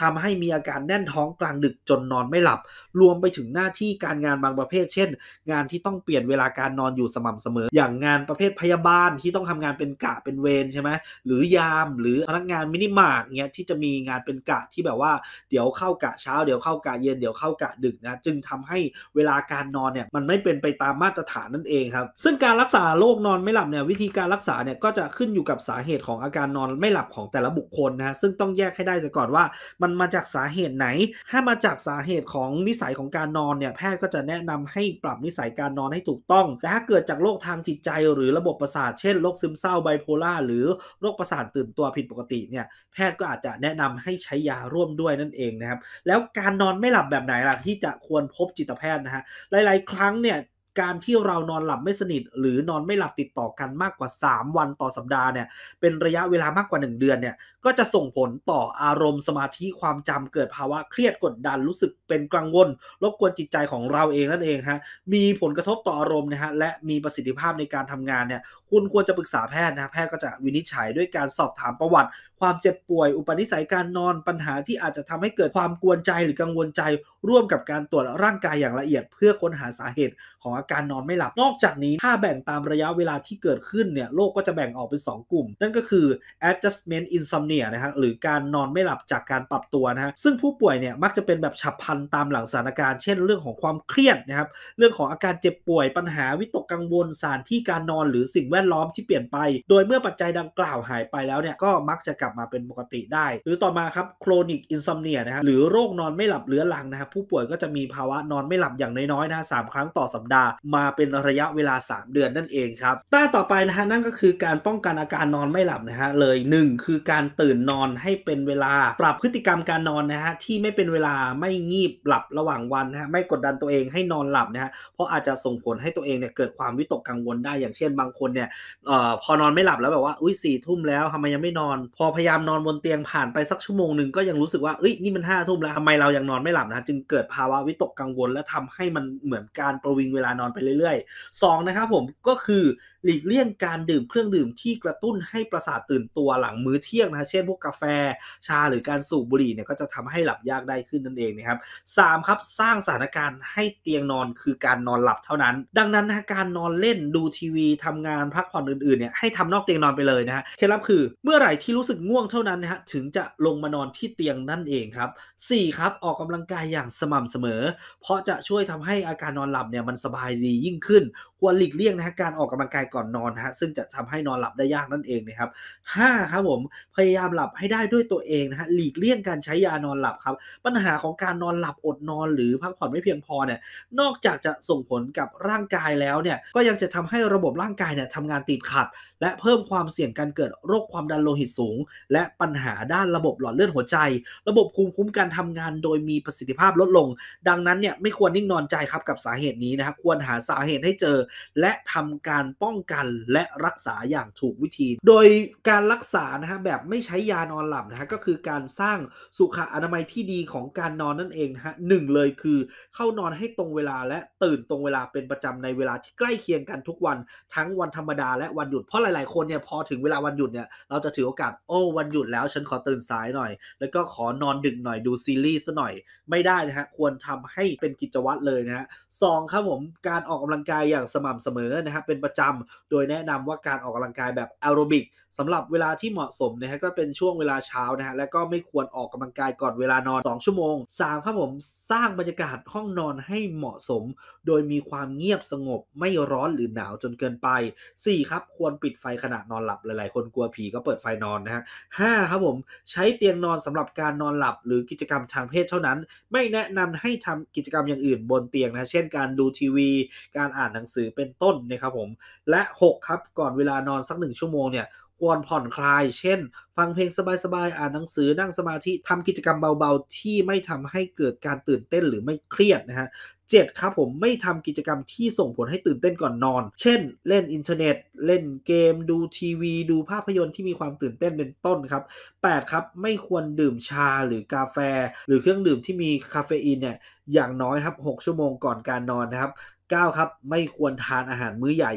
Speaker 1: ทำให้มีอาการแน่นท้องกลางดึกจนนอนไม่หลับ รวมไปถึงหน้าที่การงานบางประเภท เช่น งานที่ต้องเปลี่ยนเวลาการนอนอยู่สม่ำเสมออย่างงานประเภทพยาบาลที่ต้องทำงานเป็นกะเป็นเวรใช่ไหมหรือยามหรือพนักงานมินิมาร์กเนี้ยที่จะมีงานเป็นกะที่แบบว่าเดี๋ยวเข้ากะเช้า เดี๋ยวเข้ากะเย็นเดี๋ยวเข้ากะดึกนะจึงทำให้เวลาการนอนเนี่ยมันไม่เป็นไปตามมาตรฐานนั่นเองครับ ซึ่งการรักษาโรคนอนไม่หลับเนี่ยวิธีการรักษาเนี่ยก็จะขึ้นอยู่กับสาเหตุของอาการนอนไม่หลับของแต่ละบุคคลนะซึ่งต้องแยกให้ได้ซะก่อนว่ามันมาจากสาเหตุไหน ถ้ามาจากสาเหตุของนิสัยของการนอนเนี่ยแพทย์ก็จะแนะนำให้ปรับนิสัยการนอนให้ถูกต้องแต่ถ้าเกิดจากโรคทางจิตใจหรือระบบประสาทเช่นโรคซึมเศร้าไบโพล่าหรือโรคประสาทตื่นตัวผิดปกติเนี่ยแพทย์ก็อาจจะแนะนำให้ใช้ยาร่วมด้วยนั่นเองนะครับแล้วการนอนไม่หลับแบบไหนล่ะที่จะควรพบจิตแพทย์นะฮะหลาย ๆ ครั้งเนี่ยการที่เรานอนหลับไม่สนิท หรือนอนไม่หลับติดต่อกันมากกว่า 3 วันต่อสัปดาห์เนี่ยเป็นระยะเวลามากกว่า 1 เดือนเนี่ยก็จะส่งผลต่ออารมณ์สมาธิความจำเกิดภาวะเครียดกดดันรู้สึกเป็นกังวลรบกวนจิตใจของเราเองนั่นเองฮะมีผลกระทบต่ออารมณ์นะฮะและมีประสิทธิภาพในการทำงานเนี่ยคุณควรจะปรึกษาแพทย์นะแพทย์ก็จะวินิจฉัยด้วยการสอบถามประวัติ ความเจ็บป่วยอุปนิสัยการนอนปัญหาที่อาจจะทำให้เกิดความกวนใจหรือกังวลใจ ร่วมกับการตรวจร่างกายอย่างละเอียด เพื่อค้นหาสาเหตุ ของอาการนอนไม่หลับนอกจากนี้ ถ้าแบ่งตามระยะเวลาที่เกิดขึ้นเนี่ยโรคกก็จะแบ่งออกเป็น2กลุ่มนั่นก็คือ adjustment insomnia เนียนะฮะหรือการนอนไม่หลับจากการปรับตัวนะฮะซึ่งผู้ป่วยเนี่ยมักจะเป็นแบบฉับพลันตามหลังสถานการณ์เช่น เรื่องของความเครียดนะครับเรื่องของอาการเจ็บป่วย ปัญหาวิตกกังวล สารที่การนอน หรือสิ่งแวดล้อมที่เปลี่ยนไป โดยเมื่อปัจจัยดังกล่าวหายไปแล้วเนี่ยก็มักจะกลับมาเป็นปกติได้ หรือต่อมาครับโครนิกอินซอมเนียนะฮะหรือโรคนอนไม่หลับเรื้อรังนะฮะผู้ป่วยก็จะมีภาวะนอนไม่หลับอย่างน้อยๆนะสามครั้งต่อสัปดาห์ มาเป็นระยะเวลา 3 เดือนนั่นเองครับต้าต่อไปนะฮะนั่นก็คือการป้องกันอาการนอนไม่หลับนะฮะเลย 1 คือการตืื่นนอนให้เป็นเวลาปรับพฤติกรรมการนอนนะฮะที่ไม่เป็นเวลาไม่งีบหลับระหว่างวันนะฮะไม่กดดันตัวเองให้นอนหลับนะฮะเพราะอาจจะส่งผลให้ตัวเองเนี่ยเกิดความวิตกกังวลได้อย่างเช่นบางคนเนี่ยออพอนอนไม่หลับ แล้วแบบว่าอุ้ยสี่ทุ่มแล้วทำไมยังไม่นอน พอพยายามนอนบนเตียงผ่านไปสักชั่วโมงหนึ่งก็ยังรู้สึกว่าเอ้ยนี่มันห้าทุ่มแล้วทำไมเรายังนอนไม่หลับนะจึงเกิดภาวะวิตกกังวลและทำให้มันเหมือนการประวิงเวลานอนไปเรื่อยๆ2นะครับผมก็คือหลีกเลี่ยงการดื่มเครื่องดื่มที่กระตุ้นให้ประสาทตื่นตัวหลังมื้อเที่ยงนะเช่น พวกกาแฟ ชาหรือการสูบบุหรี่เนี่ยก็จะทำให้หลับยากได้ขึ้นนั่นเองนะครับสามครับสร้างสถานการณ์ให้เตียงนอนคือการนอนหลับเท่านั้น ดังนั้นนะการนอนเล่นดูทีวี ทำงานพักผ่อนอื่นๆเนี่ยให้ทำนอกเตียงนอนไปเลยนะฮะเคล็ดลับคือเมื่อไหร่ที่รู้สึกง่วงเท่านั้นนะฮะถึงจะลงมานอนที่เตียงนั่นเองครับ4ครับออกกำลังกายอย่างสม่ำเสมอ เพราะจะช่วยทำให้อาการนอนหลับเนี่ยมันสบายดียิ่งขึ้นควรหลีกเลี่ยงนะฮะการออกกำลังกายก่อนนอนฮะซึ่งจะทำให้นอนหลับได้ยากนั่นเองนะครับ5ครับผมพยายามหลับให้ได้ด้วยตัวเองนะฮะหลีกเลี่ยงการใช้ยานอนหลับครับ ปัญหาของการนอนหลับอดนอน หรือพักผ่อนไม่เพียงพอเนี่ยนอกจากจะส่งผลกับร่างกายแล้วเนี่ยก็ยังจะทำให้ระบบร่างกายเนี่ยทำงานติดขัด และเพิ่มความเสี่ยงการเกิดโรคความดันโลหิตสูง และปัญหาด้านระบบหลอดเลือดหัวใจระบบภูมิคุ้มกันทำงานโดยมีประสิทธิภาพลดลง ดังนั้นเนี่ยไม่ควรนิ่งนอนใจครับกับสาเหตุนี้นะครับควรหาสาเหตุให้เจอ และทำการป้องกันและรักษาอย่างถูกวิธี โดยการรักษานะฮะแบบไม่ใช้ยานอนหลับนะฮะก็คือการสร้างสุขอนามัยที่ดีของการนอนนั่นเองนะฮะหนึ่งเลยคือเข้านอนให้ตรงเวลาและตื่นตรงเวลาเป็นประจำในเวลาที่ใกล้เคียงกันทุกวัน ทั้งวันธรรมดา และวันหยุดเพราะหลายๆคนเนี่ยพอถึงเวลาวันหยุดเนี่ยเราจะถือโอกาสโอ้วันหยุดแล้วฉันขอตื่นสายหน่อย แล้วก็ขอนอนดึกหน่อยดูซีรีส์ซะหน่อย ไม่ได้นะฮะควรทำให้เป็นกิจวัตรเลยนะฮะสองครับผมการออกกำลังกายอย่างสม่ำเสมอนะฮะเป็นประจำโดยแนะนำว่าการออกกำลังกายแบบแอโรบิกสำหรับเวลาที่เหมาะสมนะฮะก็เป็นช่วงเวลาเช้านะฮะและก็ไม่ควรออกกำลังกายก่อนเวลานอน 2 ชั่วโมง3ครับผม สร้างบรรยากาศห้องนอนให้เหมาะสม โดยมีความเงียบสงบ ไม่ร้อนหรือหนาวจนเกินไป 4 ครับควรปิดไฟขณะนอนหลับหลายๆคนกลัวผีก็เปิดไฟนอนนะฮะหครับผม ใช้เตียงนอนสำหรับการนอนหลับ หรือกิจกรรมทางเพศเท่านั้น ไม่แนะนำให้ทำกิจกรรมอย่างอื่นบนเตียงนะเช่นการดูทีวีการอ่านหนังสือเป็นต้นนะครับผมและ6 ครับก่อนเวลานอนสักหนึ่งชั่วโมงเนี่ยควรผ่อนคลายเช่น ฟังเพลง สบายๆอ่านหนังสือนั่งสมาธิทำกิจกรรมเบาๆ ที่ไม่ทำให้เกิดการตื่นเต้นหรือไม่เครียดนะฮะเจ็ดครับผมไม่ทำกิจกรรมที่ส่งผลให้ตื่นเต้นก่อนนอน เช่น เล่นอินเทอร์เน็ตเล่นเกม ดูทีวีดูภาพยนตร์ที่มีความตื่นเต้นเป็นต้นครับแปดครับ ไม่ควรดื่มชาหรือกาแฟ หรือเครื่องดื่มที่มีคาเฟอีนเนี่ยอย่างน้อยครับหกชั่วโมงก่อนการนอนนะครับ9ครับไม่ควรทานอาหารมื้อใหญ่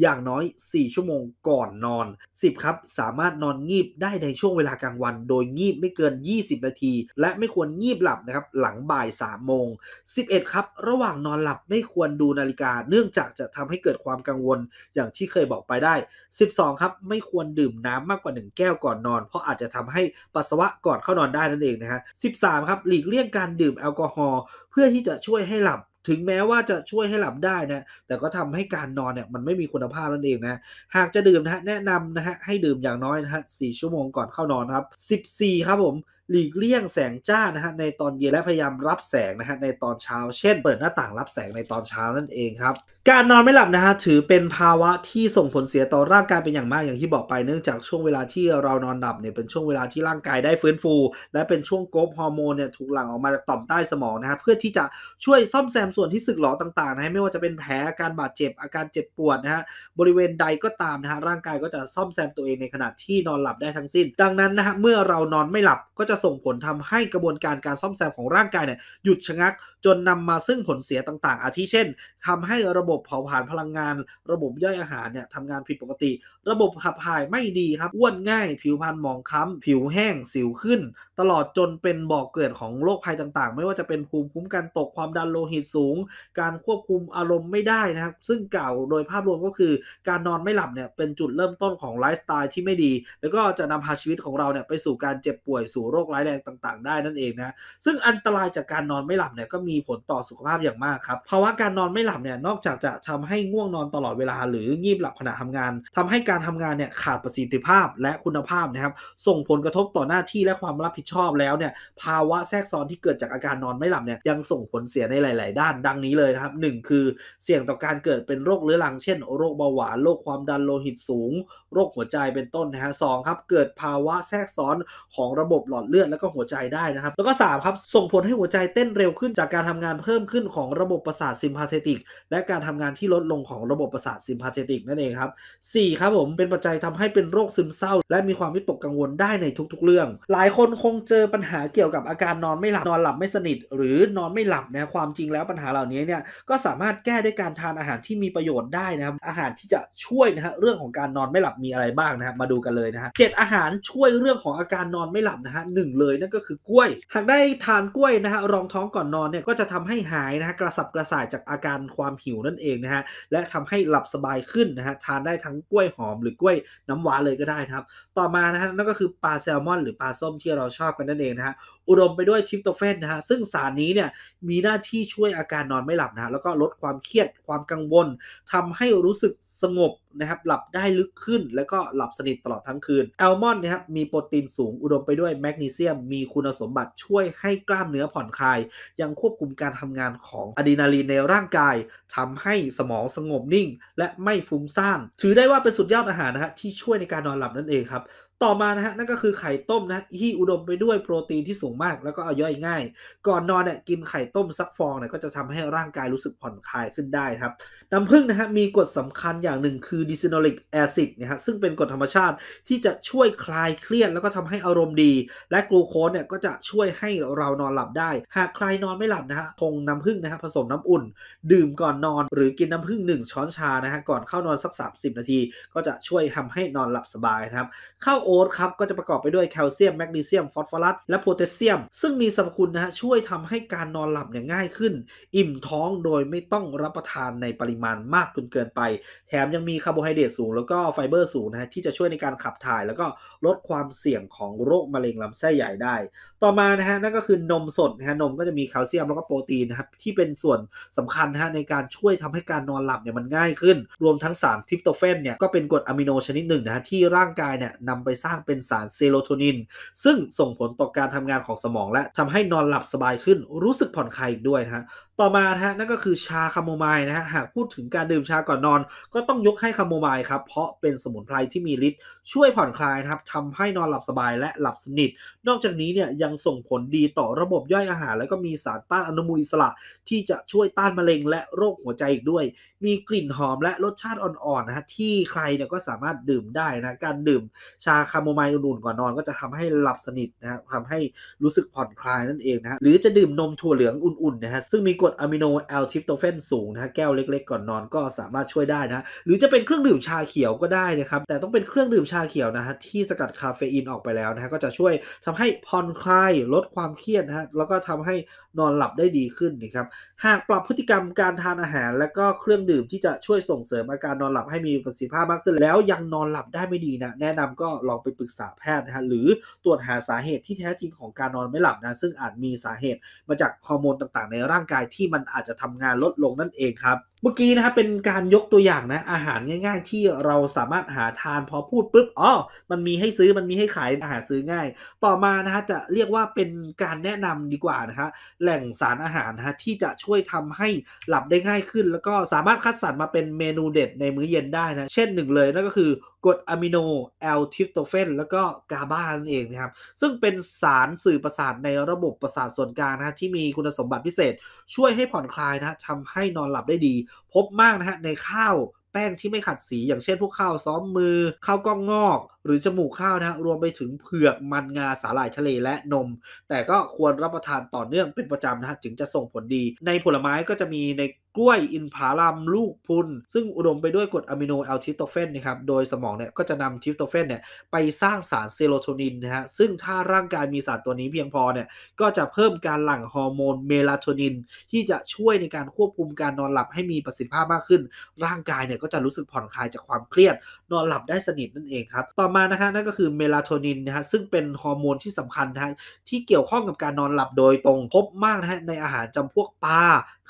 Speaker 1: อย่างน้อย 4 ชั่วโมงก่อนนอน 10 ครับสามารถนอนงีบได้ในช่วงเวลากลางวัน โดยงีบไม่เกิน 20 นาที และไม่ควรงีบหลับนะครับหลังบ่าย3โมง11 ครับ ระหว่างนอนหลับไม่ควรดูนาฬิกา เนื่องจากจะทำให้เกิดความกังวลอย่างที่เคยบอกไปได้ 12ครับไม่ควรดื่มน้ำมากกว่า 1 แก้วก่อนนอน เพราะอาจจะทำให้ปัสสาวะก่อนเข้านอนได้นั่นเองนะฮะ13 ครับหลีกเลี่ยงการดื่มแอลกอฮอล์เพื่อที่จะช่วยให้หลับถึงแม้ว่าจะช่วยให้หลับได้นะ แต่ก็ทำให้การนอนเนี่ยมันไม่มีคุณภาพนั่นเองนะ หากจะดื่มนะฮะ แนะนำนะฮะให้ดื่มอย่างน้อยนะฮะ่ชั่วโมงก่อนเข้านอนครับ 14 ครับผมหลีกเลี่ยงแสงจ้านะฮะในตอนเย็นและพยายามรับแสงนะฮะในตอนเช้า เช่นเปิดหน้าต่างรับแสงในตอนเช้านั่นเองครับการนอนไม่หลับนะฮะถือเป็นภาวะที่ส่งผลเสียต่อร่างกายเป็นอย่างมากอย่างที่บอกไปเนื่องจากช่วงเวลาที่เรานอนหลับเนี่ยเป็นช่วงเวลาที่ร่างกายได้ฟื้นฟู และเป็นช่วงกกบฮอร์โมนเนี่ยถูกหลั่งออกมาจากต่อมใต้สมองนะฮะเพื่อที่จะช่วยซ่อมแซมส่วนที่สึกหรอต่างๆนะฮะไม่ว่าจะเป็นแผลอาการบาดเจ็บอาการเจ็บปวดนะฮะบริเวณใดก็ตามนะฮะร่างกายก็จะซ่อมแซมตัวเองในขณะที่นอนหลับได้ทั้งสิ้น ดังนั้นนะฮะเมื่อเรานอนไม่หลับก็จะส่งผลทำให้กระบวนการการซ่อมแซมของร่างกายเนี่ยหยุดชะงักจนนำมาซึ่งผลเสียต่างๆ อาทิเช่นทำให้ระบบเผาผลาญพลังงาน ระบบย่อยอาหารเนี่ยทำงานผิดปกติ ระบบขับถ่ายไม่ดีครับอ้วนง่าย ผิวพรรณหมองคล้ำผิวแห้งสิวขึ้น ตลอดจนเป็นบ่อกเกิดของโรคภัยต่างๆ ไม่ว่าจะเป็นภูมิคุ้มกันตกความดันโลหิตสูง การควบคุมอารมณ์ไม่ได้นะครับซึ่งกล่าวโดยภาพรวมก็คือการนอนไม่หลับเนี่ยเป็นจุดเริ่มต้นของไลฟ์สไตล์ที่ไม่ดี แล้วก็จะนำพาชีวิตของเราเนี่ยไปสู่การเจ็บป่วยสู่โรคร้ายแรงต่าง ๆได้ นั่นเองนะซึ่งอันตรายจากการนอนไม่หลับเนี่ยก็มีมีผลต่อสุขภาพอย่างมากครับภาวะการนอนไม่หลับเนี่ยนอกจากจะทำให้ง่วงนอนตลอดเวลาหรืองีบหลับขณะทำงาน ทำให้การทำงานเนี่ยขาดประสิทธิภาพและคุณภาพนะครับส่งผลกระทบต่อหน้าที่และความรับผิดชอบแล้วเนี่ยภาวะแทรกซ้อนที่เกิดจากอาการนอนไม่หลับเนี่ยยังส่งผลเสียในหลาย ๆ ด้านดังนี้เลยนะครับ1คือเสี่ยงต่อการเกิดเป็นโรคเรื้อรังเช่น โรคเบาหวานโรคความดันโลหิตสูง โรคหัวใจเป็นต้นนะฮะสครับเกิดภาวะแทรกซ้อนของระบบหลอดเลือดและก็หัวใจได้นะครับ แล้วก็3ครับส่งผลให้หัวใจเต้นเร็วขึ้นจากการการทำงานเพิ่มขึ้นของระบบประสาทซิมพาเซติก และการทำงานที่ลดลงของระบบประสาทซิมพาเซติกนั่นเองครับ4ครับผมเป็นปัจจัยทำให้เป็นโรคซึมเศร้า และมีความวิตกกังวลได้ในทุกๆเรื่อง หลายคนคงเจอปัญหาเกี่ยวกับอาการนอนไม่หลับ นอนหลับไม่สนิท หรือนอนไม่หลับนะความจริงแล้วปัญหาเหล่านี้เนี่ยก็สามารถแก้ด้วยการทานอาหารที่มีประโยชน์ได้นะครับอาหารที่จะช่วยนะฮะเรื่องของการนอนไม่หลับมีอะไรบ้างนะครับ มาดูกันเลยนะฮะเจ็ดอาหารช่วยเรื่องของอาการนอนไม่หลับนะฮะหนึ่งเลยนั่นก็คือกล้วย หากได้ทานกล้วยนะฮะรองท้องก่อนนอนเนี่ยกก็จะทำให้หายนะฮะกระสับกระส่ายจากอาการความหิวนั่นเองนะฮะและทำให้หลับสบายขึ้นนะฮะทานได้ทั้งกล้วยหอมหรือกล้วยน้ำว้าเลยก็ได้นะครับ ต่อมานะฮะนั่นก็คือปลาแซลมอนหรือปลาส้มที่เราชอบกันนั่นเองนะฮะอุดมไปด้วยทิปโตเฟนนะฮะซึ่งสารนี้เนี่ยมีหน้าที่ช่วยอาการนอนไม่หลับนะฮะแล้วก็ลดความเครียดความกังวล ทำให้รู้สึกสงบนะครับหลับได้ลึกขึ้น แล้วก็หลับสนิทตลอดทั้งคืนแอลมอนด์นะครับมีโปรตีนสูงอุดมไปด้วยแมกนีเซียม มีคุณสมบัติช่วยให้กล้ามเนื้อผ่อนคลาย ยังควบคุมการทำงานของอะดรีนาลีนในร่างกาย ทำให้สมองสงบนิ่ง และไม่ฟุ้งซ่านถือได้ว่าเป็นสุดยอดอาหารนะฮะที่ช่วยในการนอนหลับนั่นเองครับต่อมานะฮะนั่นก็คือไข่ต้มนะที่อุดมไปด้วยโปรตีนที่สูงมากแล้วก็อย่อยง่าย ก่อนนอนเนี่ยกินไข่ต้มซักฟองเนี่ยก็จะทำให้ร่างกายรู้สึกผ่อนคลายขึ้นได้ครับน้ำผึ้งนะฮะมีกรดสำคัญอย่างหนึ่งคือดิซิโนลิกแอซิดนะฮะซึ่งเป็นกรดธรรมชาติที่จะช่วยคลายเครียดแล้วก็ทำให้อารมณ์ดี และกลูโคสเนี่ยก็จะช่วยให้เรานอนหลับได้ หากใครนอนไม่หลับนะฮะทงน้ำผึ้งนะฮะผสมน้ำอุ่น ดื่มก่อนนอน หรือกินน้ำผึ้ง1 ช้อนชานะฮะก่อนเข้านอนสัก30นาที ก็จะช่วยทำให้นอนหลับสบายครับข้าโอ๊ตครับก็จะประกอบไปด้วยแคลเซียม แมกนีเซียม ฟอสฟอรัส และโพแทสเซียม ซึ่งมีสรรพคุณนะฮะช่วยทำให้การนอนหลับเนี่ยง่ายขึ้น อิ่มท้องโดยไม่ต้องรับประทานในปริมาณมากจนเกินไป แถมยังมีคาร์โบไฮเดรตสูงแล้วก็ไฟเบอร์สูงนะฮะที่จะช่วยในการขับถ่ายแล้วก็ลดความเสี่ยงของโรคมะเร็งลำไส้ใหญ่ได้ ต่อมานะฮะนั่นก็คือนมสดนะฮะนมก็จะมีแคลเซียมแล้วก็โปรตีนนะครับที่เป็นส่วนสำคัญนะฮะในการช่วยทำให้การนอนหลับเนี่ยมันง่ายขึ้นรวมทั้งสารทิปโตเฟนเนี่ยก็เป็นกรดอะมิโนชนิดหนึ่งนะฮะที่ร่างกายเนี่ยนำไปสร้างเป็นสารเซโรโทนินซึ่งส่งผลต่อการทำงานของสมองและทำให้นอนหลับสบายขึ้นรู้สึกผ่อนคลายอีกด้วยนะฮะต่อมาฮะนั่นก็คือชาคาโมไมล์นะฮะหากพูดถึงการดื่มชาก่อนนอนก็ต้องยกให้คาโมไมล์ครับเพราะเป็นสมุนไพรที่มีฤทธิ์ช่วยผ่อนคลายนะครับทำให้นอนหลับสบายและหลับสนิท นอกจากนี้เนี่ยยังส่งผลดีต่อระบบย่อยอาหารและก็มีสารต้านอนุมูลอิสระ ที่จะช่วยต้านมะเร็ง และโรคหัวใจอีกด้วยมีกลิ่นหอม และรสชาติอ่อนๆนะฮะที่ใครเนี่ยก็สามารถดื่มได้นะการดื่มชาคาโมไมล์อุ่นๆก่อนนอนก็จะทำให้หลับสนิทนะครับทำให้รู้สึกผ่อนคลายนั่นเองนะฮะหรือจะดื่มนมถั่วเหลืองอุ่นๆนะฮะซึ่งมีกรดอะมิโนแอลทิฟโตเฟนสูงนะฮะแก้วเล็ก ๆ ก่อนนอนก็สามารถช่วยได้นะหรือจะเป็นเครื่องดื่มชาเขียวก็ได้นะครับ แต่ต้องเป็นเครื่องดื่มชาเขียวนะฮะที่สกัดคาเฟอีนออกไปแล้วนะฮะก็จะช่วยทำให้ผ่อนคลายลดความเครียดนะฮะแล้วก็ทำให้นอนหลับได้ดีขึ้นนะครับ หากปรับพฤติกรรมการทานอาหารและก็เครื่องดื่มที่จะช่วยส่งเสริมอาการนอนหลับให้มีประสิทธิภาพมากขึ้น แล้วยังนอนหลับได้ไม่ดีนะแนะนำก็ลองไปปรึกษาแพทย์นะฮะหรือตรวจหาสาเหตุที่แท้จริงของการนอนไม่หลับนะซึ่งอาจมีสาเหตุมาจากฮอร์โมนต่างๆ ในร่างกายที่มันอาจจะทำงานลดลงนั่นเองครับเมื่อกี้นะครับเป็นการยกตัวอย่างนะอาหารง่ายๆที่เราสามารถหาทานพอพูดปุ๊บอ๋อมันมีให้ซื้อมันมีให้ขายอาหารซื้อง่าย ต่อมานะฮะจะเรียกว่าเป็นการแนะนำดีกว่านะฮะแหล่งสารอาหารนะฮะที่จะช่วยทำให้หลับได้ง่ายขึ้น แล้วก็สามารถคัดสรรมาเป็นเมนูเด็ดในมื้อเย็นได้นะ เช่นหนึ่งเลยนั่นก็คือกรดอะมิโนแอลทิฟโตเฟนแล้วก็กาบานั่นเองนะครับซึ่งเป็นสารสื่อประสาทในระบบประสาทส่วนกลางนะที่มีคุณสมบัติพิเศษ ช่วยให้ผ่อนคลายนะทำให้นอนหลับได้ดีพบมากนะฮะในข้าว แป้งที่ไม่ขัดสีอย่างเช่นพวกข้าว ซ้อมมือ ข้าวกล้องงอกหรือจมูกข้าวนะรวมไปถึงเผือกมันงา สาหร่ายทะเลและนม แต่ก็ควรรับประทานต่อเนื่องเป็นประจำนะฮะถึงจะส่งผลดี ในผลไม้ก็จะมีในกล้วยอินพาลัมลูกพุนซึ่งอุดมไปด้วยกรดอะมิโนแอลทิโตเฟนนะครับโดยสมองเนี่ยก็จะนำทิโตเฟนเนี่ยไปสร้างสารเซโรโทนินนะฮะซึ่งถ้าร่างกายมีสารตัวนี้เพียงพอเนี่ยก็จะเพิ่มการหลั่งฮอร์โมนเมลาโทนิน ที่จะช่วยในการควบคุมการนอนหลับให้มีประสิทธิภาพมากขึ้น ร่างกายเนี่ยก็จะรู้สึกผ่อนคลายจากความเครียดนอนหลับได้สนิทนั่นเองครับ ต่อมานะฮะนั่นก็คือเมลาโทนินนะฮะซึ่งเป็นฮอร์โมนที่สำคัญนะฮะที่เกี่ยวข้องกับการนอนหลับโดยตรง พบมากนะฮะในอาหารจำพวกปลา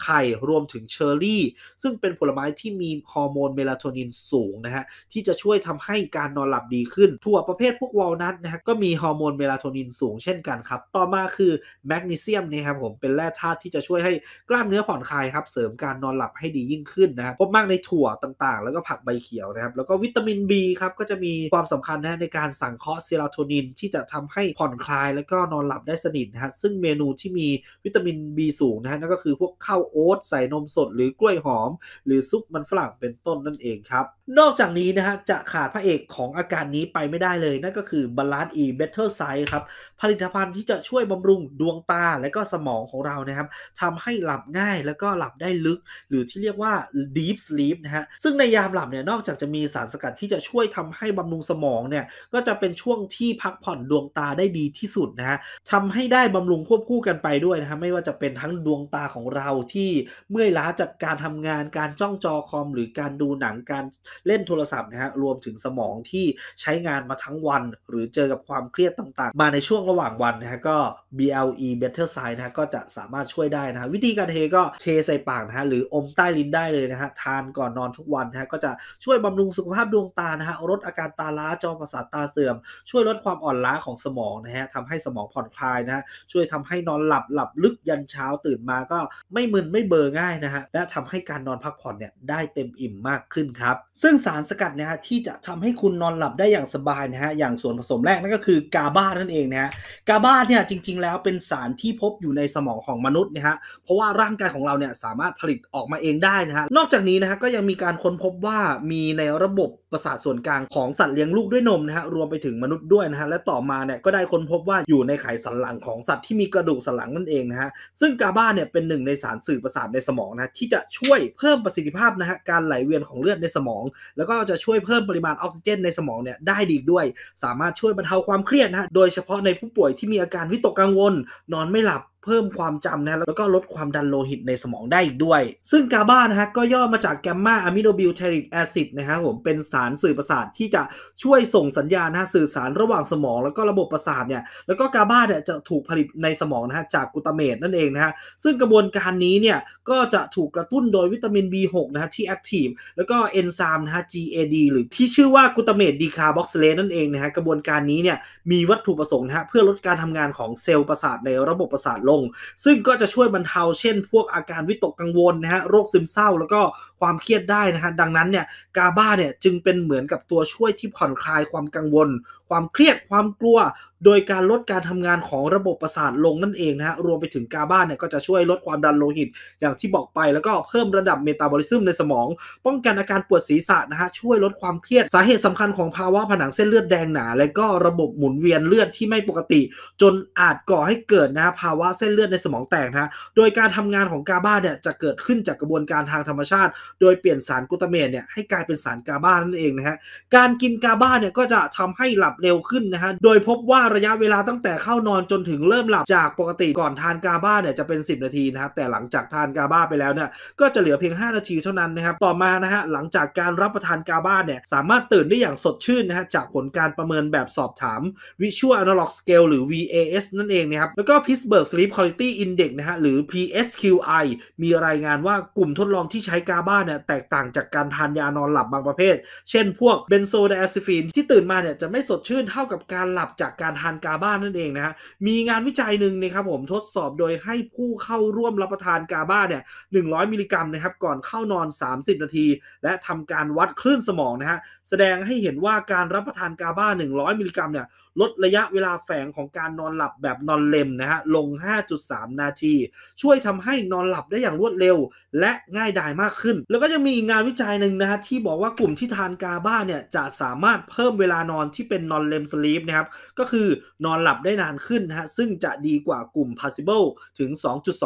Speaker 1: ไข่รวมถึงเชอร์รี่ ซึ่งเป็นผลไม้ที่มีฮอร์โมนเมลาโทนินสูงนะฮะที่จะช่วยทำให้การนอนหลับดีขึ้น ถั่วประเภทพวกวอลนัทนะฮะก็มีฮอร์โมนเมลาโทนินสูงเช่นกันครับต่อมาคือแมกนีเซียมนะครับผมเป็นแร่ธาตุที่จะช่วยให้กล้ามเนื้อผ่อนคลายครับเสริมการนอนหลับให้ดียิ่งขึ้นนะพบมากในถั่วต่างๆ แล้วก็ผักใบเขียวนะครับแล้วก็วิตามินมิน B ครับ ก็จะมีความสำคัญนะในการสังเคราะห์เซโรโทนินที่จะทำให้ผ่อนคลาย และก็นอนหลับได้สนิทนะฮะซึ่งเมนูที่มีวิตามิน B สูงนะฮะนั่นก็คือพวกข้าวโอ๊ตใส่นมสดหรือกล้วยหอม หรือซุปมันฝรั่งเป็นต้นนั่นเองครับ นอกจากนี้นะฮะจะขาดพระเอกของอาการนี้ไปไม่ได้เลย นั่นก็คือบาลานซ์ E Better Sight ครับผลิตภัณฑ์ที่จะช่วยบำรุงดวงตาและก็สมองของเรานะครับทำให้หลับง่ายแล้วก็หลับได้ลึก หรือที่เรียกว่า deep sleep นะฮะซึ่งในยามหลับเนี่ยนอกจากจะมีสารสกัดที่จะช่วยทำให้บำรุงสมองเนี่ยก็จะเป็นช่วงที่พักผ่อนดวงตาได้ดีที่สุดนะฮะทำให้ได้บำรุงควบคู่กันไปด้วยนะฮะไม่ว่าจะเป็นทั้งดวงตาของเราที่เมื่อยล้าจากการทำงานการจ้องจอคอมหรือการดูหนังการเล่นโทรศัพท์นะฮะรวมถึงสมองที่ใช้งานมาทั้งวันหรือเจอกับความเครียดต่างๆ มาในช่วงระหว่างวันนะฮะก็ BLE Better Side นะฮะก็จะสามารถช่วยได้นะฮะวิธีการเทก็เทใส่ปากนะฮะหรืออมใต้ลิ้นได้เลยนะฮะทานก่อนนอนทุกวันนะฮะก็จะช่วยบำรุงสุขภาพดวงตานะฮะลดอาการตาล้าจอประสาทตาเสื่อมช่วยลดความอ่อนล้าของสมองนะฮะทำให้สมองผ่อนคลายนะฮะช่วยทำให้นอนหลับหลับลึกยันเช้าตื่นมาก็ไม่มึนไม่เบอร์ง่ายนะฮะและทำให้การนอนพักผ่อนเนี่ยได้เต็มอิ่มมากขึ้นครับซึ่งสารสกัดนะฮะที่จะทำให้คุณนอนหลับได้อย่างสบายนะฮะอย่างส่วนผสมแรกนั่นก็คือกาบานั่นเองนะฮะกาบาเนี่ยจริงๆ แล้วเป็นสารที่พบอยู่ในสมองของมนุษย์นะฮะเพราะว่าร่างกายของเราเนี่ยสามารถผลิตออกมาเองได้นะฮะนอกจากนี้นะฮะก็ยังมีการค้นพบว่ามีในระบบประสาทส่วนกลางของสัตว์เลี้ยงลูกด้วยนมนะฮะรวมไปถึงมนุษย์ด้วยนะฮะและต่อมาเนี่ยก็ได้ค้นพบว่าอยู่ในไขสันหลังของสัตว์ที่มีกระดูกสันหลังนั่นเองนะฮะซึ่งกาบาเนี่ยเป็นหนึ่งในสารสื่อประสาทในสมองนะที่จะช่วยเพิ่มประสิทธิภาพนะฮะการไหลเวียนของเลือดในสมอง แล้วก็จะช่วยเพิ่มปริมาณออกซิเจนในสมองเนี่ยได้ดีด้วย สามารถช่วยบรรเทาความเครียดนะโดยเฉพาะในผู้ป่วยที่มีอาการวิตกกังวลนอนไม่หลับเพิ่มความจำนะแล้วก็ลดความดันโลหิตในสมองได้อีกด้วย ซึ่งกาบานะฮะก็ย่อมาจากแกมมาอะมิโนบิวเทริกแอซิดนะฮะผมเป็นสารสื่อประสาทที่จะช่วยส่งสัญญาณนะสื่อสารระหว่างสมองแล้วก็ระบบประสาทเนี่ยแล้วก็กาบาเนี่ยจะถูกผลิตในสมองนะฮะจากกูตาเมตนั่นเองนะฮะซึ่งกระบวนการนี้เนี่ยก็จะถูกกระตุ้นโดยวิตามิน B6 นะฮะที่แอคทีฟแล้วก็เอนไซม์นะฮะ GAD หรือที่ชื่อว่ากูตาเมตดีคาร์บอกซิเลตนั่นเองนะฮะกระบวนการนี้เนี่ยมีวัตถุประสงค์นะฮะเพื่อลดการทำงานของเซลล์ประสาทในระบบประสาทงซึ่งก็จะช่วยบรรเทาเช่นพวกอาการวิตกกังวลนะฮะโรคซึมเศร้าแล้วก็ความเครียดได้นะฮะดังนั้นเนี่ยกาบาเนี่ยจึงเป็นเหมือนกับตัวช่วยที่ผ่อนคลายความกังวล ความเครียดความกลัวโดยการลดการทำงานของระบบประสาทลงนั่นเองนะฮะรวมไปถึงกาบ้าเนี่ยก็จะช่วยลดความดันโลหิต อย่างที่บอกไปแล้วก็เพิ่มระดับเมตาบอลิซึมในสมอง ป้องกันอาการปวดศีรษะนะฮะช่วยลดความเครียดสาเหตุสำคัญของภาวะผนังเส้นเลือดแดงหนา และก็ระบบหมุนเวียนเลือดที่ไม่ปกติ จนอาจก่อให้เกิดนะฮะภาวะเส้นเลือดในสมองแตกนะฮะโดยการทำงานของกาบ้าเนี่ยจะเกิดขึ้นจากกระบวนการทางธรรมชาติ โดยเปลี่ยนสารกลูตาเมตเนี่ยให้กลายเป็นสารกาบ้านั่นเองนะฮะการกินกาบ้าเนี่ยก็จะทำให้หลับเร็วขึ้นนะฮะโดยพบว่าระยะเวลาตั้งแต่เข้านอนจนถึงเริ่มหลับจากปกติก่อนทานกาบ้าเนี่ยจะเป็น 10 นาทีนะครับแต่หลังจากทานกาบ้าไปแล้วเนี่ยก็จะเหลือเพียง 5 นาทีเท่านั้นนะครับต่อมานะฮะหลังจากการรับประทานกาบ้าเนี่ยสามารถตื่นได้อย่างสดชื่นนะฮะจากผลการประเมินแบบสอบถาม Visual Analog Scale หรือ VAS นั่นเองนะครับแล้วก็ Pittsburgh Sleep Quality Index นะฮะหรือ PSQI มีรายงานว่ากลุ่มทดลองที่ใช้กาบ้าเนี่ยแตกต่างจากการทานยานอนหลับบางประเภท เช่นพวกเบนโซไดอะซิฟีนที่ตื่นมาเนี่ยจะไม่สดชื่นเท่ากับการหลับจากการทานกาบ้านนั่นเองนะฮะ มีงานวิจัยหนึ่งนะครับผมทดสอบโดยให้ผู้เข้าร่วมรับประทานกาบ้าเนี่ย100 มิลลิกรัมนะครับก่อนเข้านอน 30 นาที และทำการวัดคลื่นสมองนะฮะ แสดงให้เห็นว่าการรับประทานกาบ้า100 มิลลิกรัมเนี่ยลดระยะเวลาแฝงของการนอนหลับแบบนอนเล็มนะฮะลง 5.3 นาที ช่วยทำให้นอนหลับได้อย่างรวดเร็วและง่ายดายมากขึ้น แล้วก็ยังมีงานวิจัยหนึ่งนะฮะที่บอกว่ากลุ่มที่ทานกาบ้าเนี่ยจะสามารถเพิ่มเวลานอนที่เป็นนอนเล็มสลีปนะครับก็คือนอนหลับได้นานขึ้นนะฮะซึ่งจะดีกว่ากลุ่ม possible ถึง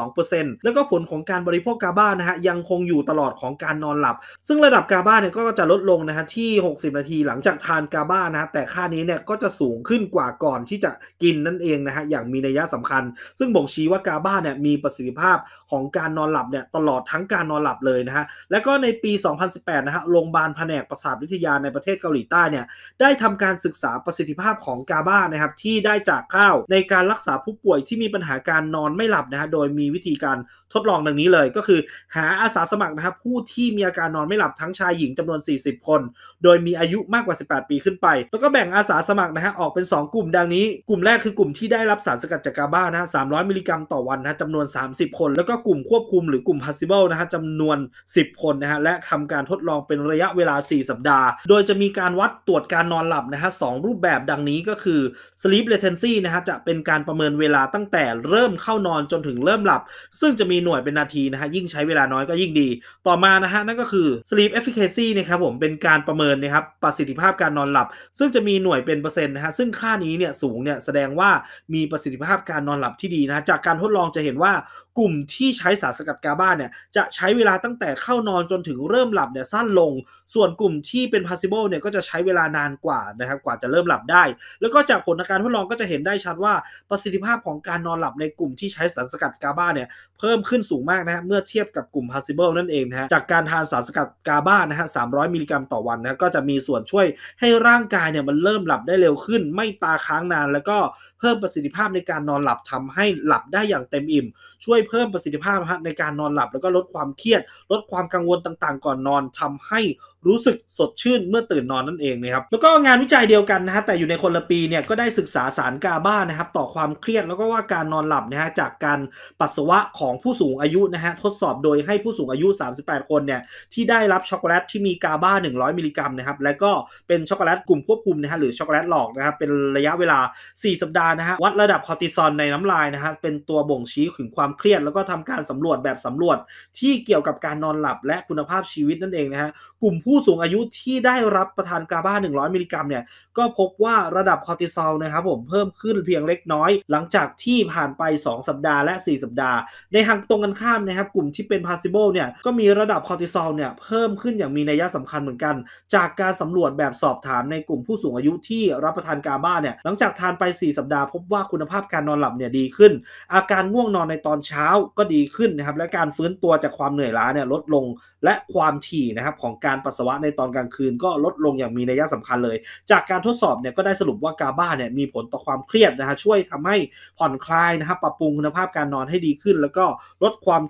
Speaker 1: 2.2%แล้วก็ผลของการบริโภคกาบ้านะฮะยังคงอยู่ตลอดของการนอนหลับ ซึ่งระดับกาบ้าเนี่ยก็จะลดลงนะฮะที่ 60 นาทีหลังจากทานกาบ้านะแต่ค่านี้เนี่ยก็จะสูงขึ้นขึ้นกว่าก่อนที่จะกินนั่นเองนะฮะอย่างมีนัยสำคัญ ซึ่งบ่งชี้ว่ากาบ้าเนี่ยมีประสิทธิภาพของการนอนหลับเนี่ยตลอดทั้งการนอนหลับเลยนะฮะและก็ในปี 2018 นะฮะโรงพยาบาลแผนกประสาทวิทยาในประเทศเกาหลีใต้เนี่ยได้ทำการศึกษาประสิทธิภาพของกาบ้านะครับที่ได้จากข้าวในการรักษาผู้ป่วยที่มีปัญหาการนอนไม่หลับนะฮะโดยมีวิธีการทดลองดังนี้เลยก็คือหาอาสาสมัครนะครับผู้ที่มีอาการนอนไม่หลับทั้งชายหญิงจำนวน 40 คนโดยมีอายุมากกว่า 18 ปีขึ้นไปแล้วก็แบ่งอาสาสมัครนะฮะออกเป็น 2 กลุ่มดังนี้กลุ่มแรกคือกลุ่มที่ได้รับสารสกัดจากกาบ้านะฮะ300มิลลิกรัมต่อวันนะจำนวน 30 คนแล้วก็กลุ่มควบคุมหรือกลุ่ม possible นะฮะจำนวน 10 คนนะฮะและทำการทดลองเป็นระยะเวลา 4 สัปดาห์โดยจะมีการวัดตรวจการนอนหลับนะฮะสรูปแบบดังนี้ก็คือ sleep latency นะฮะจะเป็นการประเมินเวลาตั้งแต่เริ่มเข้านอนจนถึงเริ่มหลับ ซึ่งจะมีหน่วยเป็นนาทีนะฮะยิ่งใช้เวลาน้อยก็ยิ่งดี ต่อมานะฮะนั่นก็คือ sleep efficacy นะครับผมเป็นการประเมินนะครับประสิทธิภาพการนอนหลับ ซึ่งจะมีหน่วยเป็นเปอร์เซ็นต์นะฮะซึ่งค่านี้เนี่ยสูงเนี่ยแสดงว่ามีประสิทธิภาพการนอนหลับที่ดีนะจากการทดลองจะเห็นว่ากลุ่มที่ใช้สารสกัดกาบ้าเนี่ยจะใช้เวลาตั้งแต่เข้านอนจนถึงเริ่มหลับเนี่ยสั้นลงส่วนกลุ่มที่เป็น possible เนี่ยก็จะใช้เวลานานกว่านะครับกว่าจะเริ่มหลับได้ แล้วก็จากผลการทดลองก็จะเห็นได้ชัดว่าประสิทธิภาพของการนอนหลับ ในกลุ่มที่ใช้สารสกัดกาบ้าเนี่ยพิ่มขึ้นสูงมากนะเมื่อเทียบกับกลุ่ม possible นั่นเองนะฮะ จากการทานสารสกัดกาบ้านะฮะ 300 มิลลิกรัม ต่อวันนะก็จะมีส่วนช่วยให้ร่างกายเนี่ยมันเริ่มหลับได้เร็วขึ้น ไม่ตาค้างนาน แล้วก็เพิ่มประสิทธิภาพในการนอนหลับทำให้หลับได้อย่างเต็มอิ่ม ช่วยเพิ่มประสิทธิภาพในการนอนหลับแล้วก็ลดความเครียด ลดความกังวลต่างๆ ก่อนนอนทำให้รู้สึกสดชื่นเมื่อตื่นนอนนั่นเองนะครับ แล้วก็งานวิจัยเดียวกันนะฮะ แต่อยู่ในคนละปีเนี่ยก็ได้ศึกษาสารกาบ้านะครับต่อความเครียดแล้วก็ว่าการนอนหลับนะฮะ จากการปัสสาวะของผู้สูงอายุนะฮะ ทดสอบโดยให้ผู้สูงอายุ 38 คนเนี่ยที่ได้รับช็อกโกแลตที่มีกาบ้า100 มิลลิกรัมนะครับ และก็เป็นช็อกโกแลตกลุ่มควบคุมนะฮะหรือช็อกโกแลตหลอกนะครับเป็นระยะเวลา 4 สัปดาห์นะฮะวัดระดับคอร์ติซอลในน้ำลายนะฮะเป็นตัวบ่งชี้ถึงความเครียดแล้วก็ทำการสำรวจแบบสำรวจที่เกี่ยวกับการนอนหลับและคุณภาพชีวิตนั่นเองนะฮะกลุ่มผูผู้สูงอายุที่ได้รับประทานกาบา100 มิลลิกรัมเนี่ย ก็พบว่าระดับคอร์ติซอลนะครับผมเพิ่มขึ้นเพียงเล็กน้อย หลังจากที่ผ่านไป 2 สัปดาห์และ 4 สัปดาห์ในทางตรงกันข้ามนะครับกลุ่มที่เป็น possible เนี่ยก็มีระดับคอร์ติซอลเนี่ยเพิ่มขึ้นอย่างมีนัยสำคัญเหมือนกัน จากการสำรวจแบบสอบถามในกลุ่มผู้สูงอายุที่รับประทานกาบาเนี่ยหลังจากทานไป4สัปดาห์พบว่าคุณภาพการนอนหลับเนี่ยดีขึ้น อาการง่วงนอนในตอนเช้าก็ดีขึ้นนะครับและการฟื้นตัวจากความเหนื่อยล้าเนี่ยลดลงและความถี่นะครับของการปัสสาววะในตอนกลางคืนก็ลดลงอย่างมีนัยสำคัญเลย จากการทดสอบเนี่ยก็ได้สรุปว่ากาบ้าเนี่ยมีผลต่อความเครียดนะฮะ ช่วยทำให้ผ่อนคลายนะครับปรับปรุงคุณภาพการนอนให้ดีขึ้นแล้วก็ลดความ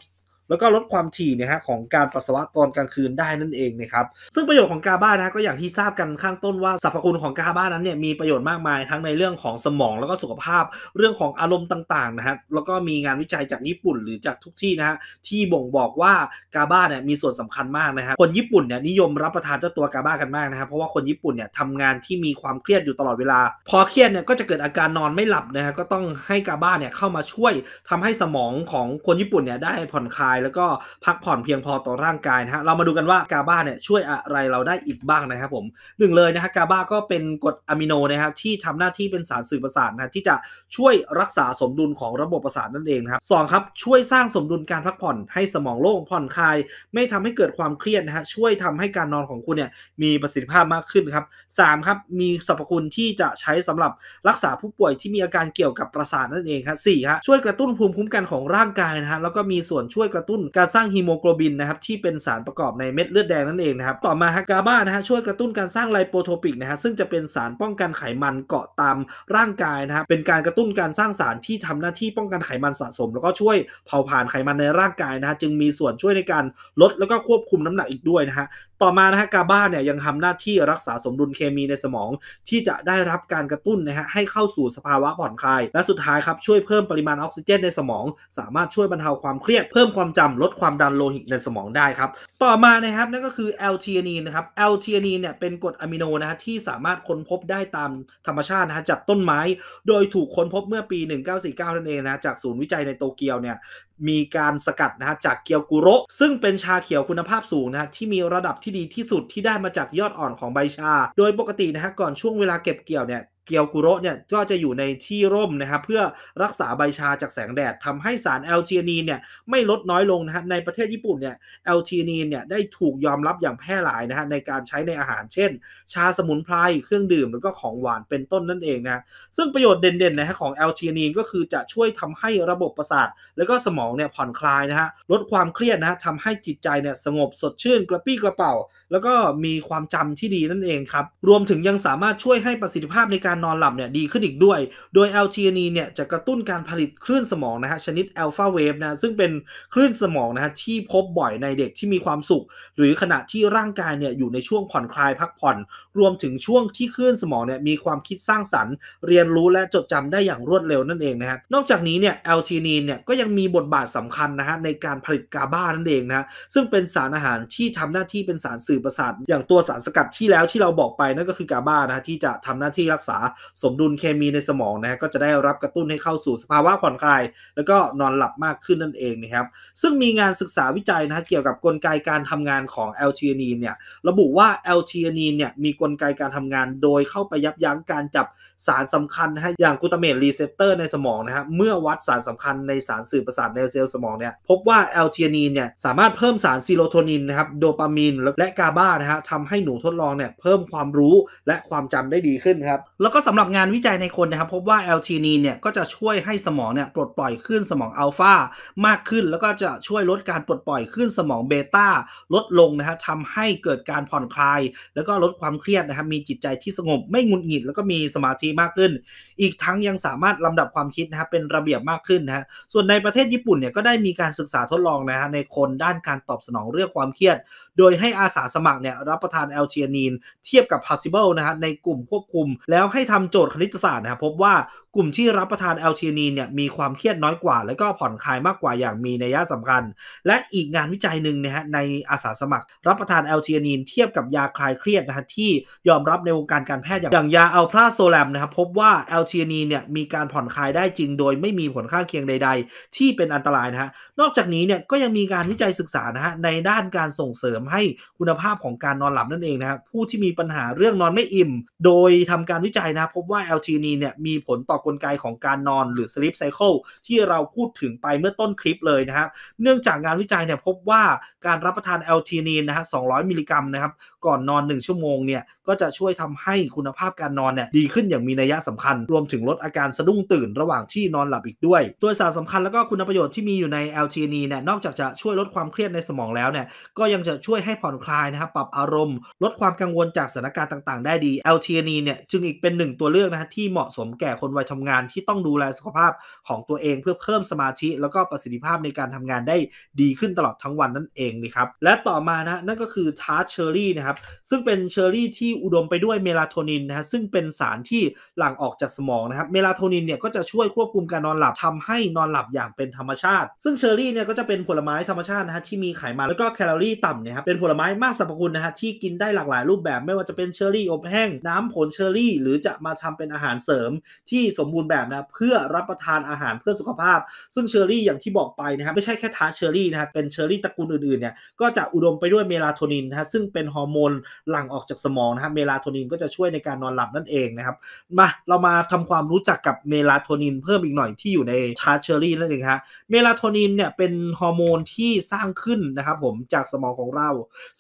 Speaker 1: แล้วก็ลดความถี่นะฮะของการปัสสาวะตอนกลางคืนได้นั่นเองนะครับซึ่งประโยชน์ของกาบ้านะก็อย่างที่ทราบกันข้างต้นว่าสรรพคุณของกาบ้านั้นเนี่ยมีประโยชน์มากมายทั้งในเรื่องของสมองแล้วก็สุขภาพ เรื่องของอารมณ์ต่างๆนะฮะแล้วก็มีงานวิจัยจากญี่ปุ่น หรือจากทุกที่นะฮะที่บ่งบอกว่ากาบ้าเนี่ยมีส่วนสำคัญมากนะฮะคนญี่ปุ่นเนี่ยนิยมรับประทานเจ้าตัวกาบ้ากันมากนะครับเพราะว่าคนญี่ปุ่นเนี่ยทำงานที่มีความเครียดอยู่ตลอดเวลาพอเครียดเนี่ยก็จะเกิดอาการนอนไม่หลับนะฮะก็ต้องให้กาบ้าเนี่ยเข้ามาช่วยทำให้สมองของคนญี่ปุ่นเนี่ยได้ผ่อนคลายแล้วก็พักผ่อนเพียงพอต่อร่างกายนะฮะ เรามาดูกันว่ากาบาเนี่ยช่วยอะไรเราได้อีกบ้างนะครับผม หนึ่งเลยนะฮะกาบาก็เป็นกรดอะมิโนนะครับ ที่ทำหน้าที่เป็นสารสื่อประสาทนะที่จะช่วยรักษาสมดุลของระบบประสาทนั่นเองนะครับสองครับช่วยสร้างสมดุลการพักผ่อนให้สมองโล่งผ่อนคลาย ไม่ทำให้เกิดความเครียดนะฮะช่วยทำให้การนอนของคุณเนี่ยมีประสิทธิภาพมากขึ้นครับสามครับมีสรรพคุณที่จะใช้สำหรับรักษาผู้ป่วย ที่มีอาการเกี่ยวกับประสาทนั่นเองครับสี่ับช่วยกระตุ้นภูมิคุ้มกันของร่างกายนะฮะแล้วก็มีส่วนช่วยกระตุ้นการสร้างฮีโมโกลบิน นะครับ ที่เป็นสารประกอบในเม็ดเลือดแดงนั่นเองนะครับ ต่อมาฮากาบ้านะฮะช่วยกระตุ้นการสร้างไลโปโทปิกนะฮะซึ่งจะเป็นสารป้องกันไขมันเกาะตามร่างกายนะครับเป็นการกระตุ้นการสร้างสารที่ทำหน้าที่ป้องกันไขมันสะสม แล้วก็ช่วยเผาผลาญไขมันในร่างกายนะฮะจึงมีส่วนช่วยในการลดแล้วก็ควบคุมน้ำหนักอีกด้วยนะฮะต่อมานะฮะกาบ้าเนี่ยยังทำหน้าที่รักษาสมดุลเคมีในสมอง ที่จะได้รับการกระตุ้นนะฮะให้เข้าสู่สภาวะผ่อนคลาย และสุดท้ายครับ ช่วยเพิ่มปริมาณออกซิเจนในสมอง สามารถช่วยบรรเทาความเครียดเพิ่มความจำลดความดันโลหิตในสมองได้ครับ ต่อมานะครับ นั่นก็คือ l อลเทีนีนะครับแอลเทียนีเนี่ยเป็นกรดอะมิโนนะฮะที่สามารถค้นพบได้ตามธรรมชาตินะฮะจากต้นไม้ โดยถูกค้นพบเมื่อปี 1949นั่นเองนะจากศูนย์วิจัยในโตเกียวเนี่ยมีการสกัดนะฮะจากเกียวกุโรซึ่งเป็นชาเขียวคุณภาพสูงนะฮะที่มีระดับที่ดีที่สุดที่ได้มาจากยอดอ่อนของใบชา โดยปกตินะฮะก่อนช่วงเวลาเก็บเกี่ยวเนี่ยเกียวกุโรเนี่ยก็จะอยู่ในที่ร่มนะครับเพื่อรักษาใบชาจากแสงแดดทำให้สารแอลเจียนีนเนี่ยไม่ลดน้อยลงนะฮะในประเทศญี่ปุ่นเนี่ยแอลเจียนีนเนี่ยได้ถูกยอมรับอย่างแพร่หลายนะฮะในการใช้ในอาหารเช่น ชาสมุนไพรเครื่องดื่มแล้วก็ของหวานเป็นต้นนั่นเองนะซึ่งประโยชน์เด่นๆนะฮะของแอลเจียนีนก็คือจะช่วยทำให้ระบบประสาท แล้วก็สมองเนี่ยผ่อนคลายนะฮะลดความเครียดนะฮะทำให้จิตใจเนี่ยสงบสดชื่น กระปี้กระเป๋า แล้วก็มีความจำที่ดีนั่นเองครับรวมถึงยังสามารถช่วยให้ประสิทธิภาพในการการนอนหลับเนี่ยดีขึ้นอีกด้วย โดย l t n e เนี่ยจะกระตุ้นการผลิต คลื่นสมองนะฮะชนิด alpha wave นะซึ่งเป็นคลื่นสมองนะฮะที่พบบ่อยในเด็กที่มีความสุข หรือขณะที่ร่างกายเนี่ยอยู่ในช่วงผ่อนคลายพักผ่อน รวมถึงช่วงที่คลื่นสมองเนี่ยมีความคิดสร้างสรรค์เรียนรู้และจดจำได้อย่างรวดเร็วนั่นเองนะฮะนอกจากนี้เนี่ย l t n e เนี่ยก็ยังมีบทบาทสำคัญนะฮะในการผลิตกาบานั่นเองนะซึ่งเป็นสารอาหารที่ทำหน้าที่เป็นสารสื่อประสาทอย่างตัวสารสกัดที่แล้วที่เราบอกไปนั่นก็คือกาบานะที่จะทำหน้าที่รักษาสมดุลเคมีในสมองนะก็จะได้รับกระตุ้นให้เข้าสู่สภาวะผ่อนคลายแล้วก็นอนหลับมากขึ้นนั่นเองนะครับซึ่งมีงานศึกษาวิจัยนะเกี่ยวกับกลไกการทำงานของ l อลทีนีเนี่ย ระบุว่า l อลทีนีเนี่ยมีกลไกการทำงานโดยเข้าไปยับยั้งการจับสารสำคัญนะ้อย่างกูตาเมตรีเซพเตอร์ในสมองนะับเมื่อวัดสารสำคัญในสารสื่อประสาทในเซลล์สมองเนี่ยพบว่า l อลทีนีเนี่ยสามารถเพิ่มสารซีโรโทนินนะครับโดปามีนและกาบานะฮะทำให้หนูทดลองเนี่ยเพิ่มความรู้และความจำได้ดีขึ้นครับแล้วก็สำหรับงานวิจัยในคนนะครับพบว่า l t นีเนี่ยก็จะช่วยให้สมองเนี่ยปลดปล่อยขึ้นสมองอัลฟามากขึ้นแล้วก็จะช่วยลดการปลดปล่อยขึ้นสมองเบต้าลดลงนะครับทำให้เกิดการผ่อนคลาย แล้วก็ลดความเครียดนะครับมีจิตใจที่สงบไม่งุนหงิดแล้วก็มีสมาธิมากขึ้น อีกทั้งยังสามารถลำดับความคิดนะครับเป็นระเบียบมากขึ้นนะฮะส่วนในประเทศญี่ปุ่นเนี่ยก็ได้มีการศึกษาทดลองนะฮะในคนด้านการตอบสนองเรื่องความเครียดโดยให้อาสาสมัครเนี่ยรับประทานแอลเทียนีนเทียบกับ possible นะฮะในกลุ่มควบคุม แล้วให้ทำโจทย์คณิตศาสตร์นะครับ พบว่ากลุ่มที่รับประทานแอลทีนีนเนี่ยมีความเครียดน้อยกว่าและก็ผ่อนคลายมากกว่าอย่างมีนัยสำคัญ และอีกงานวิจัยหนึ่งนะฮะในอาสาสมัคร รับประทานแอลทีนีนเทียบกับยาคลายเครียดนะฮะที่ยอมรับในวงการการแพทย์อย่างยาอัลพราโซแลมนะครับพบว่าแอลทีนีนเนี่ยมีการผ่อนคลายได้จริงโดยไม่มีผลข้างเคียงใดๆ ที่เป็นอันตรายนะฮะนอกจากนี้เนี่ยก็ยังมีการวิจัยศึกษานะฮะในด้านการส่งเสริมให้คุณภาพของการนอนหลับนั่นเองนะฮะผู้ที่มีปัญหาเรื่องนอนไม่อิ่ม โดยทำการวิจัยนะพบว่าแอลทีนีนเนี่ยมีผลต่อกลไกของการนอนหรือ sleep cycle ที่เราพูดถึงไปเมื่อต้นคลิปเลยนะครับเนื่องจากงานวิจัยเนี่ยพบว่าการรับประทานเอลทีนีนนะฮะ200 มิลลิกรัมนะครับก่อนนอน 1 ชั่วโมงเนี่ยก็จะช่วยทำให้คุณภาพการนอนเนี่ยดีขึ้นอย่างมีนัยสำคัญ รวมถึงลดอาการสะดุ้งตื่นระหว่างที่นอนหลับอีกด้วย ตัวสารสาคัญแล้วก็คุณประโยชน์ที่มีอยู่ใน l t n เนี่ยนอกจากจะช่วยลดความเครียดในสมองแล้วเนี่ยก็ยังจะช่วยให้ผ่อนคลายนะครับปรับอารมณ์ลดความกังวลจากสถานการณ์ต่าง ๆได้ดี l t n เนี่ยจึงอีกเป็นหนึ่งตัวเลือกนะฮะที่เหมาะสมแก่คนวัยททำงานที่ต้องดูแลสุขภาพของตัวเองเพื่อเพิ่มสมาธิแล้วก็ประสิทธิภาพในการทำงานได้ดีขึ้นตลอดทั้งวันนั่นเองนะครับและต่อมานะนั่นก็คือทาร์ตเชอร์รี่นะครับซึ่งเป็นเชอร์รี่ที่อุดมไปด้วยเมลาโทนินนะฮะซึ่งเป็นสารที่หลั่งออกจากสมองนะครับเมลาโทนินเนี่ยก็จะช่วยควบคุมการนอนหลับทำให้นอนหลับอย่างเป็นธรรมชาติ ซึ่งเชอร์รี่เนี่ยก็จะเป็นผลไม้ธรรมชาตินะฮะที่มีไขมันแล้วก็แคลอรี่ต่ำเนี่ยครับเป็นผลไม้มากสรรพคุณนะฮะที่กินได้หลากหลายรูปแบบ ไม่ว่าจะเป็นเชอร์รี่อบแห้งน้ำผลเชอร์รี่หรือจะมาทำเป็นอาหารเสริมที่สมบูรณ์แบบนะเพื่อรับประทานอาหารเพื่อสุขภาพ ซึ่งเชอร์รี่อย่างที่บอกไปนะฮะไม่ใช่แค่ทาเชอร์รี่นะฮะเป็นเชอร์รี่ตระกูลอื่นๆเนี่ยก็จะอุดมไปด้วยเมลาโทนินนะฮะซึ่งเป็นฮอร์โมนหลั่งออกจากสมองนะฮะเมลาโทนินก็จะช่วยในการนอนหลับนั่นเองนะครับมา เรามาทำความรู้จักกับเมลาโทนิน เพิ่มอีกหน่อยที่อยู่ในชาเชอรี่นั่นเองฮะเมลาโทนินเนี่ยเป็นฮอร์โมนที่สร้างขึ้นนะครับผมจากสมองของเรา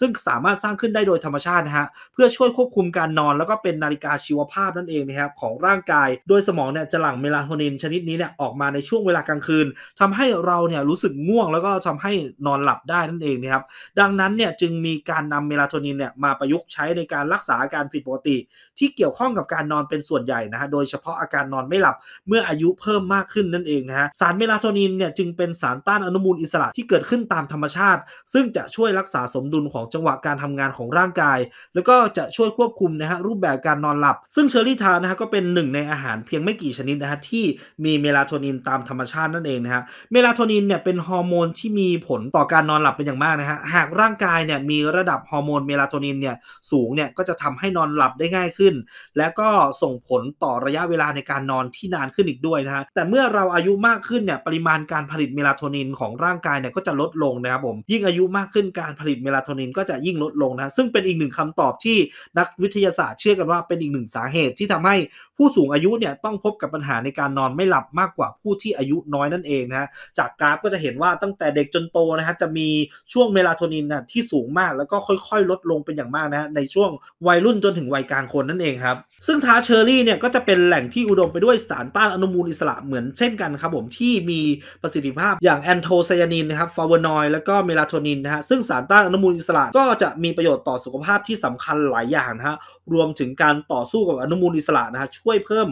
Speaker 1: ซึ่งสามารถสร้างขึ้นได้โดยธรรมชาตินะฮะเพื่อช่วยควบคุมการนอน แล้วก็เป็นนาฬิกาชีวภาพนั่นเองนะครับของร่างกายโดยสมองเนี่ยจะหลั่งเมลาโทนินชนิดนี้เนี่ยออกมาในช่วงเวลากลางคืน ทำให้เราเนี่ยรู้สึกง่วง แล้วก็ทำให้นอนหลับได้นั่นเองนะครับดังนั้นเนี่ยจึงมีการนำเมลาโทนินเนี่ยมาประยุกต์ใช้ในการรักษาอาการผิดปกติ ที่เกี่ยวข้องกับการนอนเป็นส่วนใหญ่นะฮะโดยเฉพาะอาการนอนไม่หลับเมื่ออายุเพิ่มมากขึ้นนั่นเองนะฮะสารเมลาโทนินเนี่ยจึงเป็นสารต้านอนุมูลอิสระที่เกิดขึ้นตามธรรมชาติ ซึ่งจะช่วยรักษาสมดุลของจังหวะการทำงานของร่างกาย แล้วก็จะช่วยควบคุมนะฮะรูปแบบการนอนหลับ ซึ่งเชอร์รี่ทานะฮะก็เป็นหนึ่งในอาหารเพียงไม่กี่ี่ชนิดนะฮะที่มีเมลาโทนินตามธรรมชาตินั่นเองนะฮะเมลาโทนินเนี่ยเป็นฮอร์โมนที่มีผลต่อการนอนหลับเป็นอย่างมากนะฮะหากร่างกายเนี่ยมีระดับฮอร์โมนเมลาโทนินเนี่ยสูงเนี่ยก็จะทำให้นอนหลับได้ง่ายขึ้นและก็ส่งผลต่อระยะเวลาในการนอนที่นานขึ้นอีกด้วยนะฮะแต่เมื่อเราอายุมากขึ้นเนี่ยปริมาณการผลิตเมลาโทนินของร่างกายเนี่ยก็จะลดลงนะครับผมยิ่งอายุมากขึ้นการผลิตเมลาโทนินก็จะยิ่งลดลงนะซึ่งเป็นอีกหนึ่งคำตอบที่นักวิทยาศาสตร์เชื่อกันว่าเป็นอีกหนึ่งสาเหตุที่ทำให้ผู้สูงอายุเนี่ยต้องพบกับปัญหาในการนอนไม่หลับมากกว่าผู้ที่อายุน้อยนั่นเองนะฮะจากกราฟก็จะเห็นว่าตั้งแต่เด็กจนโตนะฮะจะมีช่วงเมลาโทนินนะที่สูงมากแล้วก็ค่อยๆ ลดลงเป็นอย่างมากนะฮะในช่วงวัยรุ่นจนถึงวัยกลางคนนั่นเองครับซึ่งท้าเชอร์รี่เนี่ยก็จะเป็นแหล่งที่อุดมไปด้วยสารต้านอนุมูลอิสระเหมือนเช่นกันครับผมที่มีประสิทธิภาพอย่างแอนโทไซยานินนะครับฟาวนอยด์แล้วก็เมลาโทนินนะฮะซึ่งสารต้านอนุมูลอิสระก็จะมีประโยชน์ต่อสุขภาพที่สำคัญหลายอย่างนะฮะรวมถึงการต่อสู้กับอนุมูลอิสระนะฮะช่วยเพิ่ม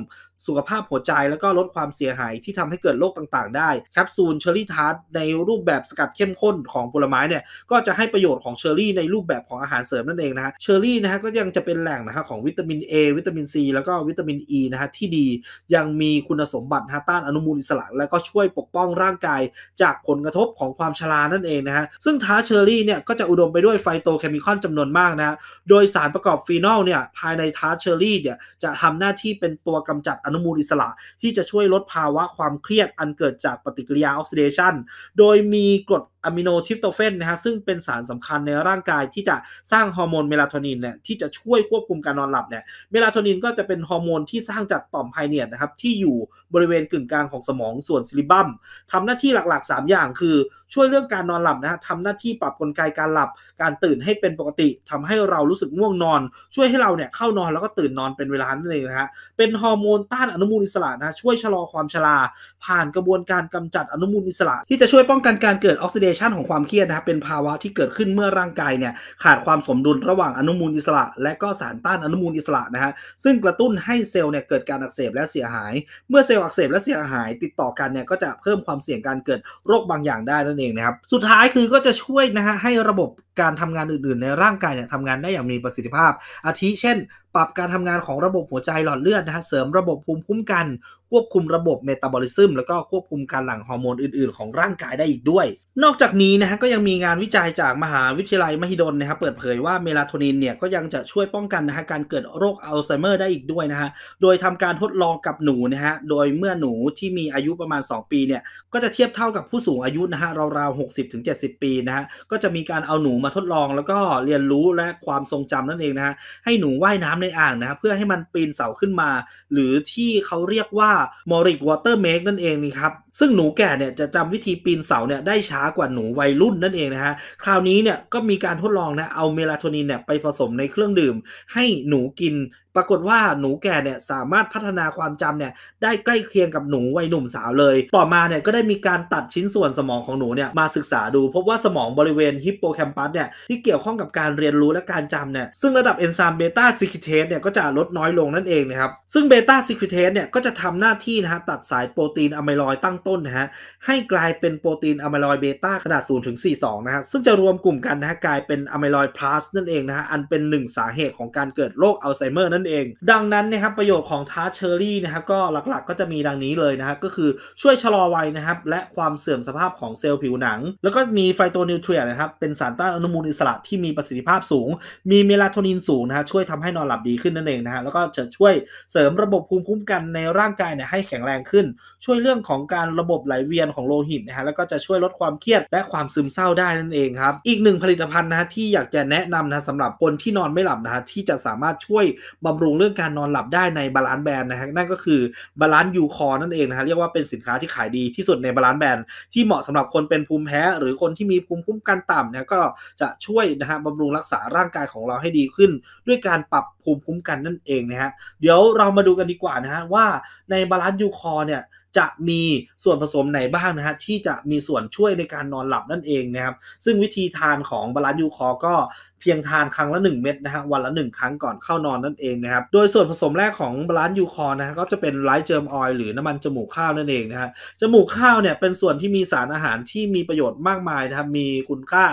Speaker 1: สุขภาพหัวใจแล้วก็ลดความเสียหายที่ทำให้เกิดโรคต่างๆ ได้แคปซูลเชอร์รี่ทาร์ตในรูปแบบสกัดเข้มข้นของผลไม้เนี่ยก็จะให้ประโยชน์ของเชอร์รี่ ในรูปแบบของอาหารเสริมนั่นเองนะฮะเชอร์รี่นะฮะก็ยังจะเป็นแหล่งนะฮะของวิตามิน A วิตามิน C แล้วก็วิตามิน E นะฮะที่ดียังมีคุณสมบัติฮะต้านอนุมูลอิสระ แล้วก็ช่วยปกป้องร่างกายจากผลกระทบของความชรานั่นเองนะฮะซึ่งท้าเชอร์รี่เนี่ยก็จะอุดมไปด้วยไฟโตเคมีคอนจำนวนมากนะโดยสารประกอบฟีนอลเนี่ยภายในท้าเชอร์รี่เนี่ยจะทำหน้าที่เป็นตัวกำจัดอนุมูลอิสระที่จะช่วยลดภาวะความเครียดอันเกิดจากปฏิกิริยาออกซิเดชันโดยมีกรดอะมิโนทิฟโตเฟนนะฮะ ซึ่งเป็นสารสำคัญในร่างกายที่จะสร้างฮอร์โมนเมลาโทนินเนี่ยที่จะช่วยควบคุมการนอนหลับเนี่ยเมลาโทนินก็จะเป็นฮอร์โมนที่สร้างจากต่อมไพเนียนนะครับที่อยู่บริเวณกึ่งกลางของสมองส่วนซิลิบัมทำหน้าที่หลักๆ 3 อย่างคือช่วยเรื่องการนอนหลับนะฮะทำหน้าที่ปรับกลไกการหลับการตื่นให้เป็นปกติ ทำให้เรารู้สึกง่วงนอน ช่วยให้เราเนี่ยเข้านอนแล้วก็ตื่นนอนเป็นเวลานั่นเองนะฮะเป็นฮอร์โมนต้านอนุมูลอิสระนะช่วยชะลอความชราผ่านกระบวนการกำจัดอนุมูลอิสระที่จะช่วยป้องกันการเกิดออกซิเดชันของความเครียดนะครับเป็นภาวะที่เกิดขึ้นเมื่อร่างกายเนี่ยขาดความสมดุลระหว่างอนุมูลอิสระ และก็สารต้านอนุมูลอิสระนะฮะซึ่งกระตุ้นให้เซลล์เนี่ยเกิดการอักเสบและเสียหายเมื่อเซลล์อักเสบและเสียหายติดต่อกันเนี่ยก็จะเพิ่มความเสี่ยงการเกิดโรคบางอย่างได้นั่นเองนะครับสุดท้ายคือก็จะช่วยนะฮะให้ระบบการทำงานอื่นๆในร่างกายเนี่ยทำงานได้อย่างมีประสิทธิภาพ อาทิเช่น ปรับการทำงานของระบบหัวใจหลอดเลือดนะฮะเสริมระบบภูมิคุ้มกัน ควบคุมระบบเมตาบอลิซึมแล้วก็ควบคุมการหลั่งฮอร์โมนอื่นๆของร่างกายได้อีกด้วย นอกจากนี้นะฮะก็ยังมีงานวิจัยจากมหาวิทยาลัยมหิดลนะครับเปิดเผยว่าเมลาโทนินเนี่ยก็ยังจะช่วยป้องกันนะฮะการเกิดโรคอัลไซเมอร์ได้อีกด้วยนะฮะโดยทำการทดลองกับหนูนะฮะโดยเมื่อหนูที่มีอายุประมาณ 2 ปีเนี่ยก็จะเทียบเท่ากับผู้สูงอายุนะฮะราวๆหกสิบถึงเจ็ดสิบปีนะฮะก็จะมีการเอาหนูมาทดลองแล้วก็เรียนรู้และความทรงจำนั่นเองนะฮะให้หนูว่ายน้ำในอ่างนะครับเพื่อให้มันปีนเสาขึ้นมา หรือที่เขาเรียกว่ามอริกวอเตอร์เมกนั่นเองนี่ครับ ซึ่งหนูแก่เนี่ยจะจำวิธีปีนเสาเนี่ยได้ช้ากว่าหนูวัยรุ่นนั่นเองนะฮะคราวนี้เนี่ยก็มีการทดลองนะเอาเมลาโทนินเนี่ยไปผสมในเครื่องดื่มให้หนูกินปรากฏว่าหนูแก่เนี่ยสามารถพัฒนาความจำเนี่ยได้ใกล้เคียงกับหนูวัยหนุ่มสาวเลย ต่อมาเนี่ยก็ได้มีการตัดชิ้นส่วนสมองของหนูเนี่ยมาศึกษาดู พบว่าสมองบริเวณฮิปโปแคมปัสเนี่ยที่เกี่ยวข้องกับการเรียนรู้และการจำเนี่ยซึ่งระดับเอนไซม์เบต้าซิคิเทสเนี่ยก็จะลดน้อยลงนั่นเองนะครับซึ่งเบต้าซิคิเทสเนี่ยก็จะทำหน้าที่นะฮะตัดสายโปรตีนอะมิลอยตั้งต้นนะฮะให้กลายเป็นโปรตีนอะมิลอยเบต้าขนาด0ถึง42 นะฮะซึ่งจะรวมกลุ่มกันนะฮะกลายเป็นอะมิลอยพลัสนั่นเองนะฮะอันเป็นหนึ่งสาเหตุของการเกิดโรคอัลไซเมอร์นั่นนั่นเองดังนั้นนะครับประโยชน์ของทาร์เชอรี่นะครับก็หลักๆก็จะมีดังนี้เลยนะครับก็คือช่วยชะลอวัยนะครับและความเสื่อมสภาพของเซลล์ผิวหนัง แล้วก็มีไฟโตนิวเทรียนะครับเป็นสารต้านอนุมูลอิสระที่มีประสิทธิภาพสูง มีเมลาโทนินสูงนะฮะช่วยทำให้นอนหลับดีขึ้นนั่นเองนะฮะแล้วก็จะช่วยเสริมระบบภูมิคุ้มกันในร่างกายเนี่ยให้แข็งแรงขึ้น ช่วยเรื่องของการระบบไหลเวียนของโลหิตนะฮะแล้วก็จะช่วยลดความเครียดและความซึมเศร้าได้นั่นเองครับอีกหนึ่งผลิตภัณฑ์นะฮะที่อยากจะแนะนำนะสำหรับคนที่นอนไม่หลับนะฮะที่จะสามารถช่วยบำรุงเรื่องการนอนหลับได้ในบาลานซ์แบนนะครับนั่นก็คือบาลานซ์ยูคอนั่นเองนะฮะเรียกว่าเป็นสินค้าที่ขายดีที่สุดในบาลานซ์แบนที่เหมาะสำหรับคนเป็นภูมิแพ้หรือคนที่มีภูมิคุ้มกันต่ำนะก็จะช่วยนะฮะบำรุงรักษาร่างกายของเราให้ดีขึ้น ด้วยการปรับภูมิคุ้มกันนั่นเองนะฮะเดี๋ยวเรามาดูกันดีกว่านะฮะว่าในบาลานซ์ยูคอเนี่ยจะมีส่วนผสมไหนบ้างนะฮะที่จะมีส่วนช่วยในการนอนหลับนั่นเองนะครับซึ่งวิธีทานของบาลานซ์ยูคอก็เพียงทานครั้งละ1เม็ดนะฮะวันละ 1 ครั้งก่อนเข้านอนนั่นเองนะครับโดยส่วนผสมแรกของบรานยูคอนนะฮะก็จะเป็นไรซ์เจอรมออยล์หรือน้ำมันจมูกข้าวนั่นเองนะฮะจมูกข้าวเนี่ยเป็นส่วนที่มีสารอาหารที่มีประโยชน์มากมายนะครับมีคุณค่า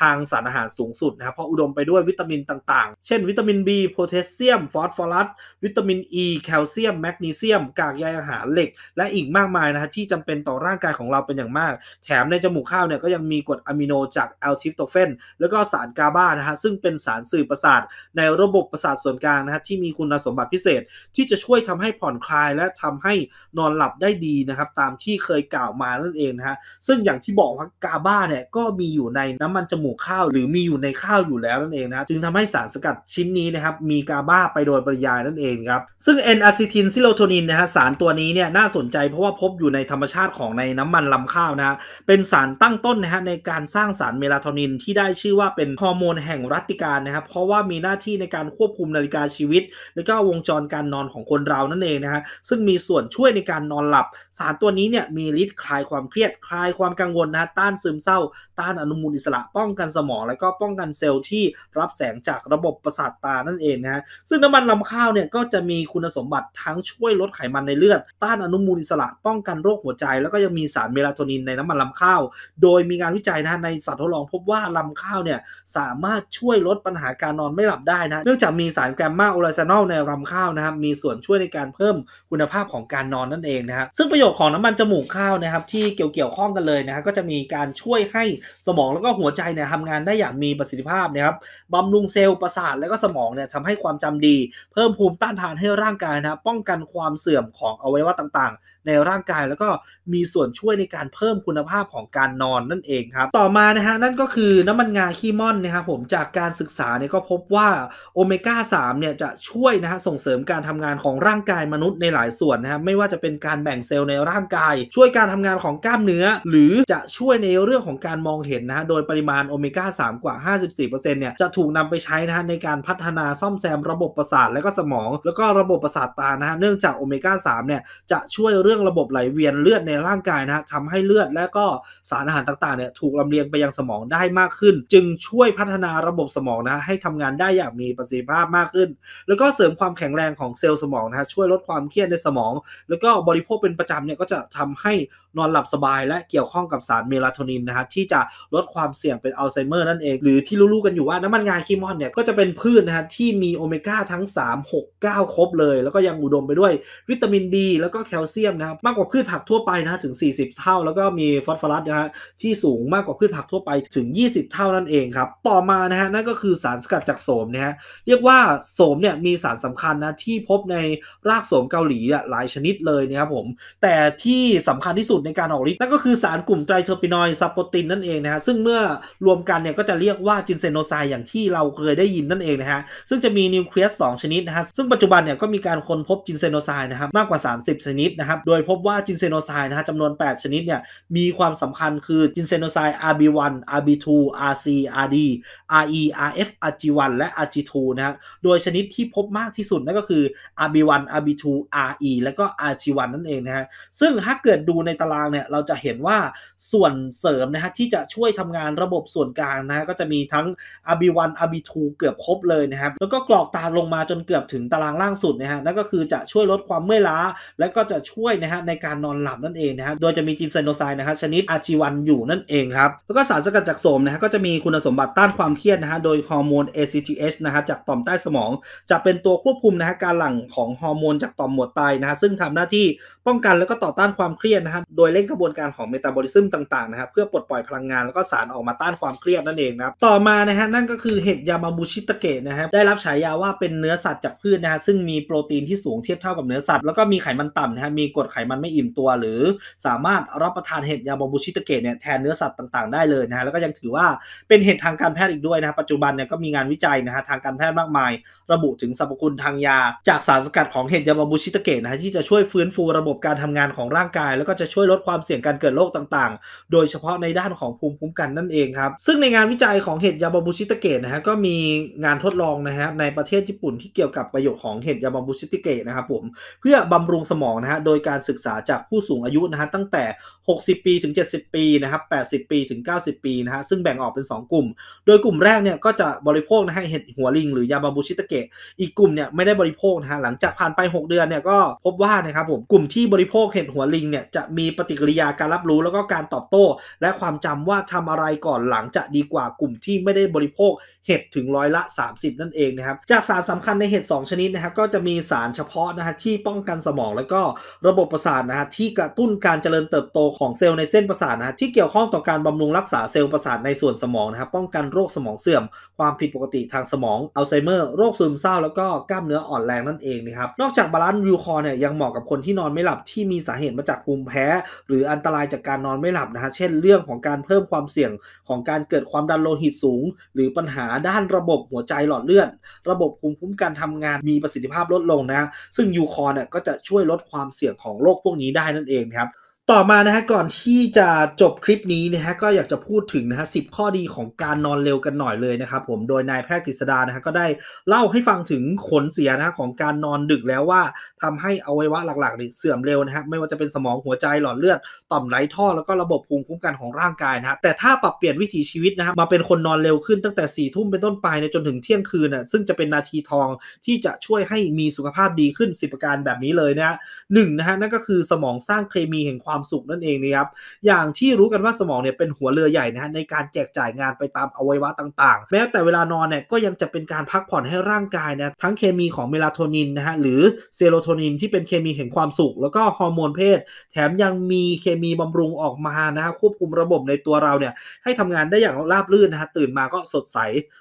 Speaker 1: ทางสารอาหารสูงสุดนะครับเพราะอุดมไปด้วยวิตามินต่างๆ เช่นวิตามิน B โพแทสเซียมฟอสฟอรัสวิตามิน E แคลเซียมแมกนีเซียม กากใยอาหารเหล็ก และอีกมากมายนะฮะที่จำเป็นต่อร่างกายของเราเป็นอย่างมาก แถมในจมูกข้าวเนี่ยก็ยังมีกรดอะมิโนจากแอลทิฟโตเฟนแล้วก็สารกาบานะฮะซึ่งเป็นสารสื่อประสาท ในระบบประสาทส่วนกลางนะฮะที่มีคุณสมบัติพิเศษ ที่จะช่วยทำให้ผ่อนคลาย และทำให้นอนหลับได้ดีนะครับตามที่เคยกล่าวมานั่นเองนะฮะซึ่งอย่างที่บอกว่ากาบ้าเนี่ยก็มีอยู่ในน้ำมันจมูกข้าว หรือมีอยู่ในข้าวอยู่แล้วนั่นเองนะจึงทำให้สารสกัดชิ้นนี้นะครับมีกาบ้าไปโดยปริยายนั่นเองครับซึ่ง N อะซิทินซิโลโทนินนะฮะสารตัวนี้เนี่ยน่าสนใจเพราะว่าพบอยู่ในธรรมชาติของในน้ำมันลำข้าวนะฮะเป็นสารตั้งต้นนะฮะในการสร้างสารเมลาโทนินที่ได้ชื่อว่าเป็นฮอร์โมนแห่งรัติการนะครับ เพราะว่ามีหน้าที่ในการควบคุมนาฬิกาชีวิต และก็วงจรการนอนของคนเรานั่นเองนะฮะซึ่งมีส่วนช่วยในการนอนหลับ สารตัวนี้เนี่ยมีฤทธิ์คลายความเครียดคลายความกังวลนะต้านซึมเศร้า ต้านอนุมูลอิสระ ป้องกันสมองและก็ป้องกันเซลล์ที่รับแสงจากระบบประสาทตานั่นเองนะฮะ ซึ่งน้ำมันลำข้าวเนี่ยก็จะมีคุณสมบัติทั้งช่วยลดไขมันในเลือดต้านอนุมูลอิสระ ป้องกันโรคหัวใจ แล้วก็ยังมีสารเมลาโทนินในน้ำมันลำข้าว โดยมีงานวิจัยนะในสัตว์ทดลอง พบว่าลำข้าวเนี่ยสามารถช่วยลดปัญหาการนอนไม่หลับได้นะ เนื่องจากมีสารแกรมมาโอไลซานอลในรำข้าวนะครับ มีส่วนช่วยในการเพิ่มคุณภาพของการนอนนั่นเองนะฮะซึ่งประโยชน์ของน้ำมันจมูกข้าวนะครับที่เกี่ยวเกี่ยวข้องกันเลยนะฮะก็จะมีการช่วยให้สมองแล้วก็หัวใจเนี่ยทำงานได้อย่างมีประสิทธิภาพนะครับบำรุงเซลล์ประสาทและก็สมองเนี่ยทำให้ความจำดี เพิ่มภูมิต้านทานให้ร่างกายนะป้องกันความเสื่อมของอวัยวะต่าง ๆ ในร่างกาย แล้วก็มีส่วนช่วยในการเพิ่มคุณภาพของการนอนนั่นเองครับ ต่อมานะฮะนั่นก็คือน้ำมันงาขี้ม่อนนะครับผมจจากการศึกษาเนี่ยก็พบว่าโอเมก้า3เนี่ยจะช่วยนะฮะส่งเสริมการทำงานของร่างกายมนุษย์ในหลายส่วนนะฮะไม่ว่าจะเป็นการแบ่งเซลล์ในร่างกาย ช่วยการทำงานของกล้ามเนื้อ หรือจะช่วยในเรื่องของการมองเห็นนะฮะโดยปริมาณโอเมก้า3กว่า54%เนี่ยจะถูกนำไปใช้นะฮะในการพัฒนาซ่อมแซมระบบประสาทและก็สมอง แล้วก็ระบบประสาทตานะฮะเนื่องจากโอเมก้า3เนี่ยจะช่วยเรื่องระบบไหลเวียนเลือดในร่างกายนะฮะทำให้เลือด และก็สารอาหารต่างๆเนี่ยถูกลำเลียงไปยังสมองได้มากขึ้น จึงช่วยพัฒนาระบบสมองนะให้ทำงานได้อย่างมีประสิทธิภาพมากขึ้น แล้วก็เสริมความแข็งแรงของเซลล์สมองนะช่วยลดความเครียดในสมอง แล้วก็บริโภคเป็นประจำเนี่ยก็จะทำให้นอนหลับสบายและเกี่ยวข้องกับสารเมลาโทนินนะครับที่จะลดความเสี่ยงเป็นอัลไซเมอร์นั่นเอง หรือที่รู้ๆกันอยู่ว่าน้ำมันงาคีมอนเนี่ยก็จะเป็นพืชนนะฮะที่มีโอเมก้าทั้ง 3 6 9 ครบเลย แล้วก็ยังอุดมไปด้วยวิตามินดีแล้วก็แคลเซียมนะครับมากกว่าพืชผักทั่วไปนะถึง 40 เท่า แล้วก็มีฟอสฟอรัสนะฮะที่สูงมากกว่าพืชผักทั่วไปถึง 20 เท่านั่นเองครับต่อมานะฮะนั่นก็คือสารสกัดจากโสมนะฮะเรียกว่าโสมเนี่ยมีสารสำคัญนะที่พบในรากโสมเกาหลีหลายชนิดเลยนะครับผมแต่ที่สำคัญที่สุดในการออกฤทธิ์นั่นก็คือสารกลุ่มไตรเทอร์ปินอยด์ซาโปตินนั่นเองนะฮะซึ่งเมื่อรวมกันเนี่ยก็จะเรียกว่าจินเซโนไซด์อย่างที่เราเคยได้ยินนั่นเองนะฮะซึ่งจะมีนิวเคลียส2ชนิดนะฮะซึ่งปัจจุบันเนี่ยก็มีการค้นพบจินเซโนไซด์นะครับมากกว่า 30 ชนิดนะครับโดยพบว่าจินเซโนไซด์นะฮะจำนวน 8 ชนิดเนี่ยมีความสำคัญคือจินเซโนไซด์ RB1 RB2 RC RD RE RF RG1 และ RG2 นะฮะโดยชนิดที่พบมากที่สุดนั่นก็คือ RB1 RB2 RE และก็ RG1 นั่นเองนะฮะซึ่งถ้าเกิดดูในตารางเนี่ยเราจะเห็นว่าส่วนเสริมนะฮะที่จะช่วยทำงานระบบส่วนกลางนะฮะก็จะมีทั้ง RB1 RB2 เกือบครบเลยนะครับแล้วก็กรอกตาลงมาจนเกือบถึงตารางล่างสุดนะฮะนั่นก็คือจะช่วยลดความเมื่อยล้า และก็จะช่วยนะฮะในการนอนหลับนั่นเองนะฮะโดยจะมีจินเซโนไซน์นะฮะชนิดอาชีวันอยู่นั่นเองครับแล้วก็สารสกัดจากโสมนะฮะก็จะมีคุณสมบัติต้านความเครียดนะฮะโดยฮอร์โมน ACTH นะฮะจากต่อมใต้สมองจะเป็นตัวควบคุมนะฮะการหลั่งของฮอร์โมนจากต่อมหมวดไตนะฮะซึ่งทำหน้าที่ป้องกันแล้วก็ต่อต้านความเครียดนะฮะโดยเร่งกระบวนการของเมตาบอลิซึมต่างๆนะครับเพื่อปลดปล่อยพลังงานแล้วก็สารออกมาต้านความเครียดนั่นเองนะครับต่อมานะฮะนั่นก็คือเห็ดยามาบุชิตะเกะนะครับได้รับฉายาว่าเป็นเนื้อสัตว์จากพืชนะฮะซึ่งมีโปรตีนที่สูงเทียบเท่ากับเนื้อสัตว์ แล้วก็มีไขมันต่ำนะฮะมีกรดไขมันไม่อิ่มตัว หรือสามารถรับประทานเห็ดยามาบุชิตะเกะเนี่ยแทนเนื้อสัตว์ต่างๆได้เลยนะฮะแล้วก็ยังถือว่าเป็นเห็ดทางการแพทย์อีกด้วยนะปัจจุบันเนี่ยก็มีงานวิจัยนะฮะทางการแพทย์มากมาย ระบุถึงสรรพคุณทางยา จากสารสกัดของเห็ดยามาบุชิตะเกะนะฮะที่จะช่วยฟื้นฟูระบบการทำงานของร่างกายแล้วก็จะช่วยลดความเสี่ยงการเกิดโรคต่างๆ โดยเฉพาะในด้านของภูมิคุ้มกันนั่นเองครับ ซึ่งในงานวิจัยของเห็ดยาบาบูชิตเกตนะฮะ ก็มีงานทดลองนะฮะในประเทศญี่ปุ่นที่เกี่ยวกับประโยชน์ของเห็ดยาบาบูชิตเกตนะครับผม เพื่อบำรุงสมองนะฮะ โดยการศึกษาจากผู้สูงอายุนะฮะ ตั้งแต่60 ปีถึง 70 ปี นะครับ 80 ปี ถึง 90 ปี นะฮะซึ่งแบ่งออกเป็น 2 กลุ่ม โดยกลุ่มแรกเนี่ยก็จะบริโภคนะฮะเห็ดหัวลิงหรือยาบาบูชิตะเกะ อีกกลุ่มเนี่ยไม่ได้บริโภคนะฮะหลังจากผ่านไป 6 เดือนเนี่ยก็พบว่านะครับผมกลุ่มที่บริโภคเห็ดหัวลิงเนี่ยจะมีปฏิกิริยาการรับรู้ แล้วก็การตอบโต้ และความจำว่าทำอะไรก่อนหลังจะดีกว่ากลุ่มที่ไม่ได้บริโภคเห็ดถึงร้อยละ 30 นั่นเองนะครับจากสารสำคัญในเห็ด2ชนิดนะฮะก็จะมีสารเฉพาะนะฮะที่ป้องกันสมองแล้วก็ระบบประสาทนะฮะที่กระตุ้นการเจริญเติบโตของเซลล์ในเส้นประสาทนะที่เกี่ยวข้องต่อการบำรุงรักษาเซลล์ประสาทในส่วนสมองนะครับป้องกันโรคสมองเสื่อม ความผิดปกติทางสมองอัลไซเมอร์โรคซึมเศร้าแล้วก็กล้ามเนื้ออ่อนแรงนั่นเองนะครับ นอกจากบาลานซ์วิวคอร์เนี่ยยังเหมาะกับคนที่นอนไม่หลับที่มีสาเหตุมาจากภูมิแพ้ หรืออันตรายจากการนอนไม่หลับนะฮะเช่นเรื่องของการเพิ่มความเสี่ยงของการเกิดความดันโลหิตสูง หรือปัญหาด้านระบบหัวใจหลอดเลือดระบบภูมิคุ้มกันทำงานมีประสิทธิภาพลดลงนะ ซึ่งยูคอร์เนี่ยก็จะช่วยลดความเสี่ยงของโรคพวกนี้ได้นั่นเองครับต่อมานะฮะก่อนที่จะจบคลิปนี้นะฮะก็อยากจะพูดถึงนะฮะสิข้อดีของการนอนเร็วกันหน่อยเลยนะครับผมโดยนายแพทย์กฤษดานะฮะก็ได้เล่าให้ฟังถึงขนเสียนะฮะของการนอนดึกแล้วว่า ทำให้อวัยวะหลักๆเสื่อมเร็วนะฮะไม่ว่าจะเป็นสมองหัวใจหลอดเลือดต่อมไหลท่อแล้วก็ระบบภูมิคุ้มกันของร่างกายนะฮะแต่ถ้าปรับเปลี่ยนวิถีชีวิตนะฮะมาเป็นคนนอนเร็วขึ้นตั้งแต่4ี่ทุ่มเป็นต้นไปในจนถึงเที่ยงคืนนะซึ่งจะเป็นนาทีทองที่จะช่วยให้มีสุขภาพดีขึ้น10ประการแบบนี้เลยนะฮะหนึ่งนะฮะนั่นก็คือสมองสร้างเคมีแห่งความความสุขนั่นเองนะครับ อย่างที่รู้กันว่าสมอง เนี่ยเป็นหัวเรือใหญ่นะฮะในการแจกจ่ายงานไปตามอวัยวะต่าง ๆ แม้แต่เวลานอนเนี่ยก็ยังจะเป็นการพักผ่อนให้ร่างกายนะ ทั้งเคมีของเมลาโทนินนะฮะหรือเซโรโทนิน ที่เป็นเคมีแห่งความสุข แล้วก็ฮอร์โมนเพศ แถมยังมีเคมีบำรุงออกมานะฮะควบคุมระบบในตัวเราเนี่ยให้ทำงานได้อย่างราบรื่นนะฮะตื่นมาก็สดใส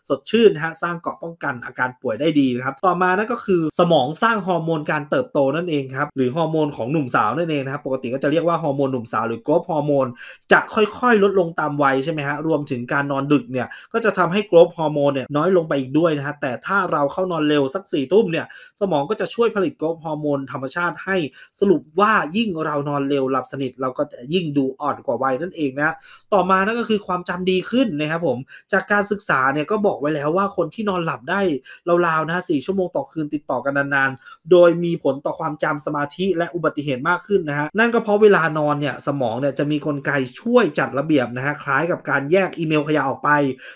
Speaker 1: สดชื่นนะฮะสร้างเกาะป้องกันอาการป่วยได้ดีนะครับ ต่อมานั่นก็คือสมองสร้างฮอร์โมน การเติบโตนั่นเองครับหรือฮอร์โมนของหนุ่มสาวนั่นเองนะครับปกติก็จะเรียกว่าฮอร์โมนหนุ่มสาวหรือโกรทฮอร์โมนจะค่อยๆลดลงตามวัยใช่ไหมฮะรวมถึงการนอนดึกเนี่ย ก็จะทำให้โกรทฮอร์โมนเนี่ยน้อยลงไปอีกด้วยนะฮะแต่ถ้าเราเข้านอนเร็วสักสี่ทุ่มเนี่ยสมองก็จะช่วยผลิตโกรทฮอร์โมนธรรมชาติให้สรุปว่ายิ่งเรานอนเร็วหลับสนิทเราก็ยิ่งดูอ่อนกว่าวัยนั่นเองนะต่อมานั่นก็คือความจำดีขึ้นนะครับผมจากการศึกษาเนี่ยก็บอกไว้แล้วว่าคนที่นอนหลับได้ราวๆนะสี่ชั่วโมงต่อคืนติดต่อกันนานๆโดยมีผลต่อความจำสมาธิและอุบัติเหตุมากขึ้นนะฮะนั่นก็เพราะเวลาานอนเนี่ยสมองเนี่ยจะมีกลไกช่วยจัดระเบียบนะฮะคล้ายกับการแยกอีเมลขยะออกไป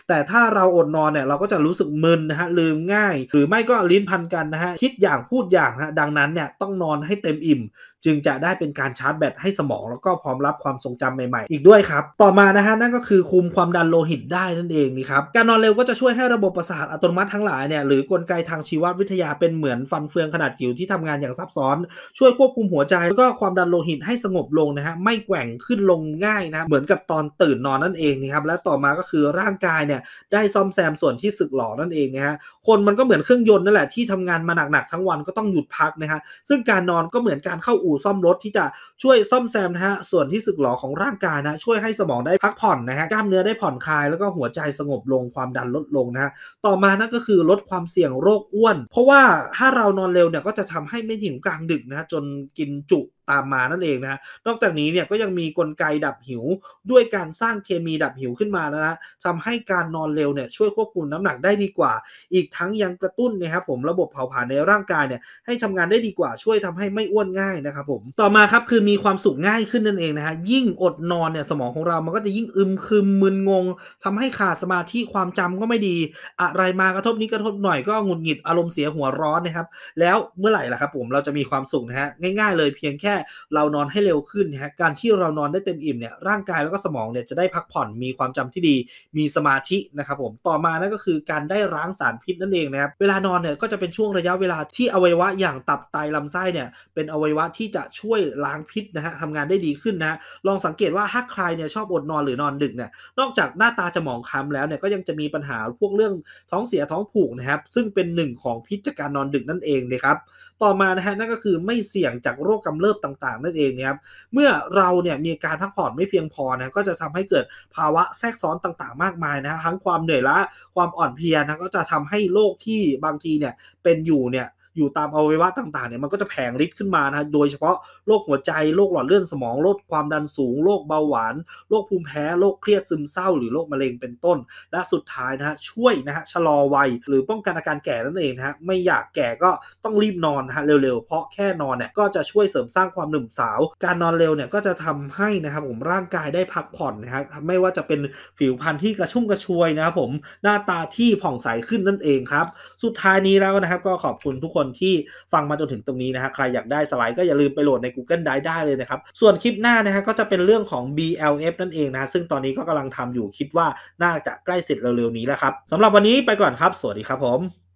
Speaker 1: แต่ถ้าเราอดนอนเนี่ยเราก็จะรู้สึกมึนนะฮะลืมง่าย หรือไม่ก็ลิ้นพันกันนะฮะคิดอย่างพูดอย่างนะดังนั้นเนี่ยต้องนอนให้เต็มอิ่มจึงจะได้เป็นการชาร์จแบตให้สมองแล้วก็พร้อมรับความทรงจำใหม่ ๆ อีกด้วยครับ ต่อมานะฮะนั่นก็คือคุมความดันโลหิตได้นั่นเองนี่ครับ การนอนเร็วก็จะช่วยให้ระบบประสาทอัตโนมัติทั้งหลายเนี่ยหรือกลไกทางชีววิทยาเป็นเหมือนฟันเฟืองขนาดจิ๋วที่ทำงานอย่างซับซ้อนช่วยควบคุมหัวใจ แล้วก็ความดันโลหิตให้สงบลงนะฮะไม่แกว่งขึ้นลงง่ายนะเหมือนกับตอนตื่นนอนนั่นเองนี่ครับและต่อมาก็คือร่างกายเนี่ยได้ซ่อมแซมส่วนที่สึกหรอนั่นเองนะฮะคนมันก็เหมือนเครื่องยนต์นั่นแหละที่ทำงานมาหนักๆทั้งวันก็ต้องหยุดพักนะฮะซึ่งการนอนก็เหมือนการเข้าอู่ซ่อมรถที่จะช่วยซ่อมแซมนะฮะส่วนที่สึกหรอของร่างกายนะช่วยให้สมองได้พักผ่อนนะฮะกล้ามเนื้อได้ผ่อนคลายแล้วก็หัวใจสงบลงความดันลดลงนะฮะต่อมานั่นก็คือลดความเสี่ยงโรคอ้วน เพราะว่าถ้าเรานอนเร็วเนี่ยก็จะทำให้ไม่หิวกลางดึกนะจนกินจุตามมานั่นเองนะนอกจากนี้เนี่ยก็ยังมีกลไกดับหิวด้วยการสร้างเคมีดับหิวขึ้นมานะนะทำให้การนอนเร็วเนี่ยช่วยควบคุมน้ำหนักได้ดีกว่า อีกทั้งยังกระตุ้นนะครับผมระบบเผาผลาญในร่างกายเนี่ยให้ทำงานได้ดีกว่าช่วยทำให้ไม่อ้วนง่ายนะครับผมต่อมาครับคือมีความสุขง่ายขึ้นนั่นเองนะฮะยิ่งอดนอนเนี่ยสมองของเรามันก็จะยิ่งอึมครึมมึนงง ทำให้ขาดสมาธิความจำก็ไม่ดีอะไรมากระทบนี้กระทบหน่อยก็หงุดหงิดอารมณ์เสียหัวร้อนนะครับแล้วเมื่อไหร่ล่ะครับ ผมเราจะมีความสุขนะฮะง่ายๆ เลยเพียงแค่เรานอนให้เร็วขึ้นนะฮะการที่เรานอนได้เต็มอิ่มเนี่ยร่างกายแล้วก็สมองเนี่ยจะได้พักผ่อนมีความจำที่ดี มีสมาธินะครับผมต่อมานั่นก็คือการได้ร้างสารพิษนั่นเองนะครับเวลานอนเนี่ยก็จะเป็นช่วงระยะเวลาที่อวัยวะอย่างตับไตลำไส้เนี่ยเป็นอวัยวะที่จะช่วยล้างพิษนะฮะทำงานได้ดีขึ้นนะลองสังเกตว่าถ้าใครเนี่ยชอบอดนอนหรือนอนดึกเนี่ยนอกจากหน้าตาจะหมองคล้ำแล้วเนี่ยก็ยังจะมีปัญหาพวกเรื่องท้องเสียท้องผูกนะครับซึ่งเป็นหนึ่งของพิษจากการนอนดึกนั่นเองนะครับต่อมานะฮะนั่นก็คือไม่เสี่ยงจากโรคกำเริบต่าง ๆ นั่นเองนะครับเมื่อเราเนี่ยมีการพักผ่อนไม่เพียงพอนะก็จะทำให้เกิดภาวะแทรกซ้อนต่างๆมากมายนะทั้งความเหนื่อยล้าความอ่อนเพลียนะก็จะทำให้โรคที่บางทีเนี่ยเป็นอยู่เนี่ยอยู่ตามอวัยวะต่าง ๆ เนี่ยมันก็จะแผงฤทธิ์ขึ้นมานะฮะ โดยเฉพาะโรคหัวใจโรคหลอดเลือดสมองโรคความดันสูงโรคเบาหวานโรคภูมิแพ้โรคเครียดซึมเศร้าหรือโรคมะเร็งเป็นต้น และสุดท้ายนะฮะ ช่วยนะฮะ ชะลอวัย หรือป้องกันอาการแก่นั่นเองนะฮะ ไม่อยากแก่ก็ต้องรีบนอนนะฮะเร็วๆ เพราะแค่นอนเนี่ยก็จะช่วยเสริมสร้างความหนุ่มสาว การนอนเร็วเนี่ยก็จะทำให้นะครับผมร่างกายได้พักผ่อนนะฮะไม่ว่าจะเป็นผิวพรรณที่กระชุ่มกระชวยนะครับผมหน้าตาที่ผ่องใสขึ้นนั่นเองครับสุดท้ายนี้แล้วนะครับก็ขอบคุณทุกคนคนที่ฟังมาจนถึงตรงนี้นะฮะใครอยากได้สไลด์ก็อย่าลืมไปโหลดใน Google Drive ได้เลยนะครับ ส่วนคลิปหน้านะฮะก็จะเป็นเรื่องของ BLF นั่นเองนะ ซึ่งตอนนี้ก็กำลังทำอยู่คิดว่าน่าจะใกล้เสร็จเร็วๆนี้แล้วครับ สำหรับวันนี้ไปก่อนครับ สวัสดีครับผม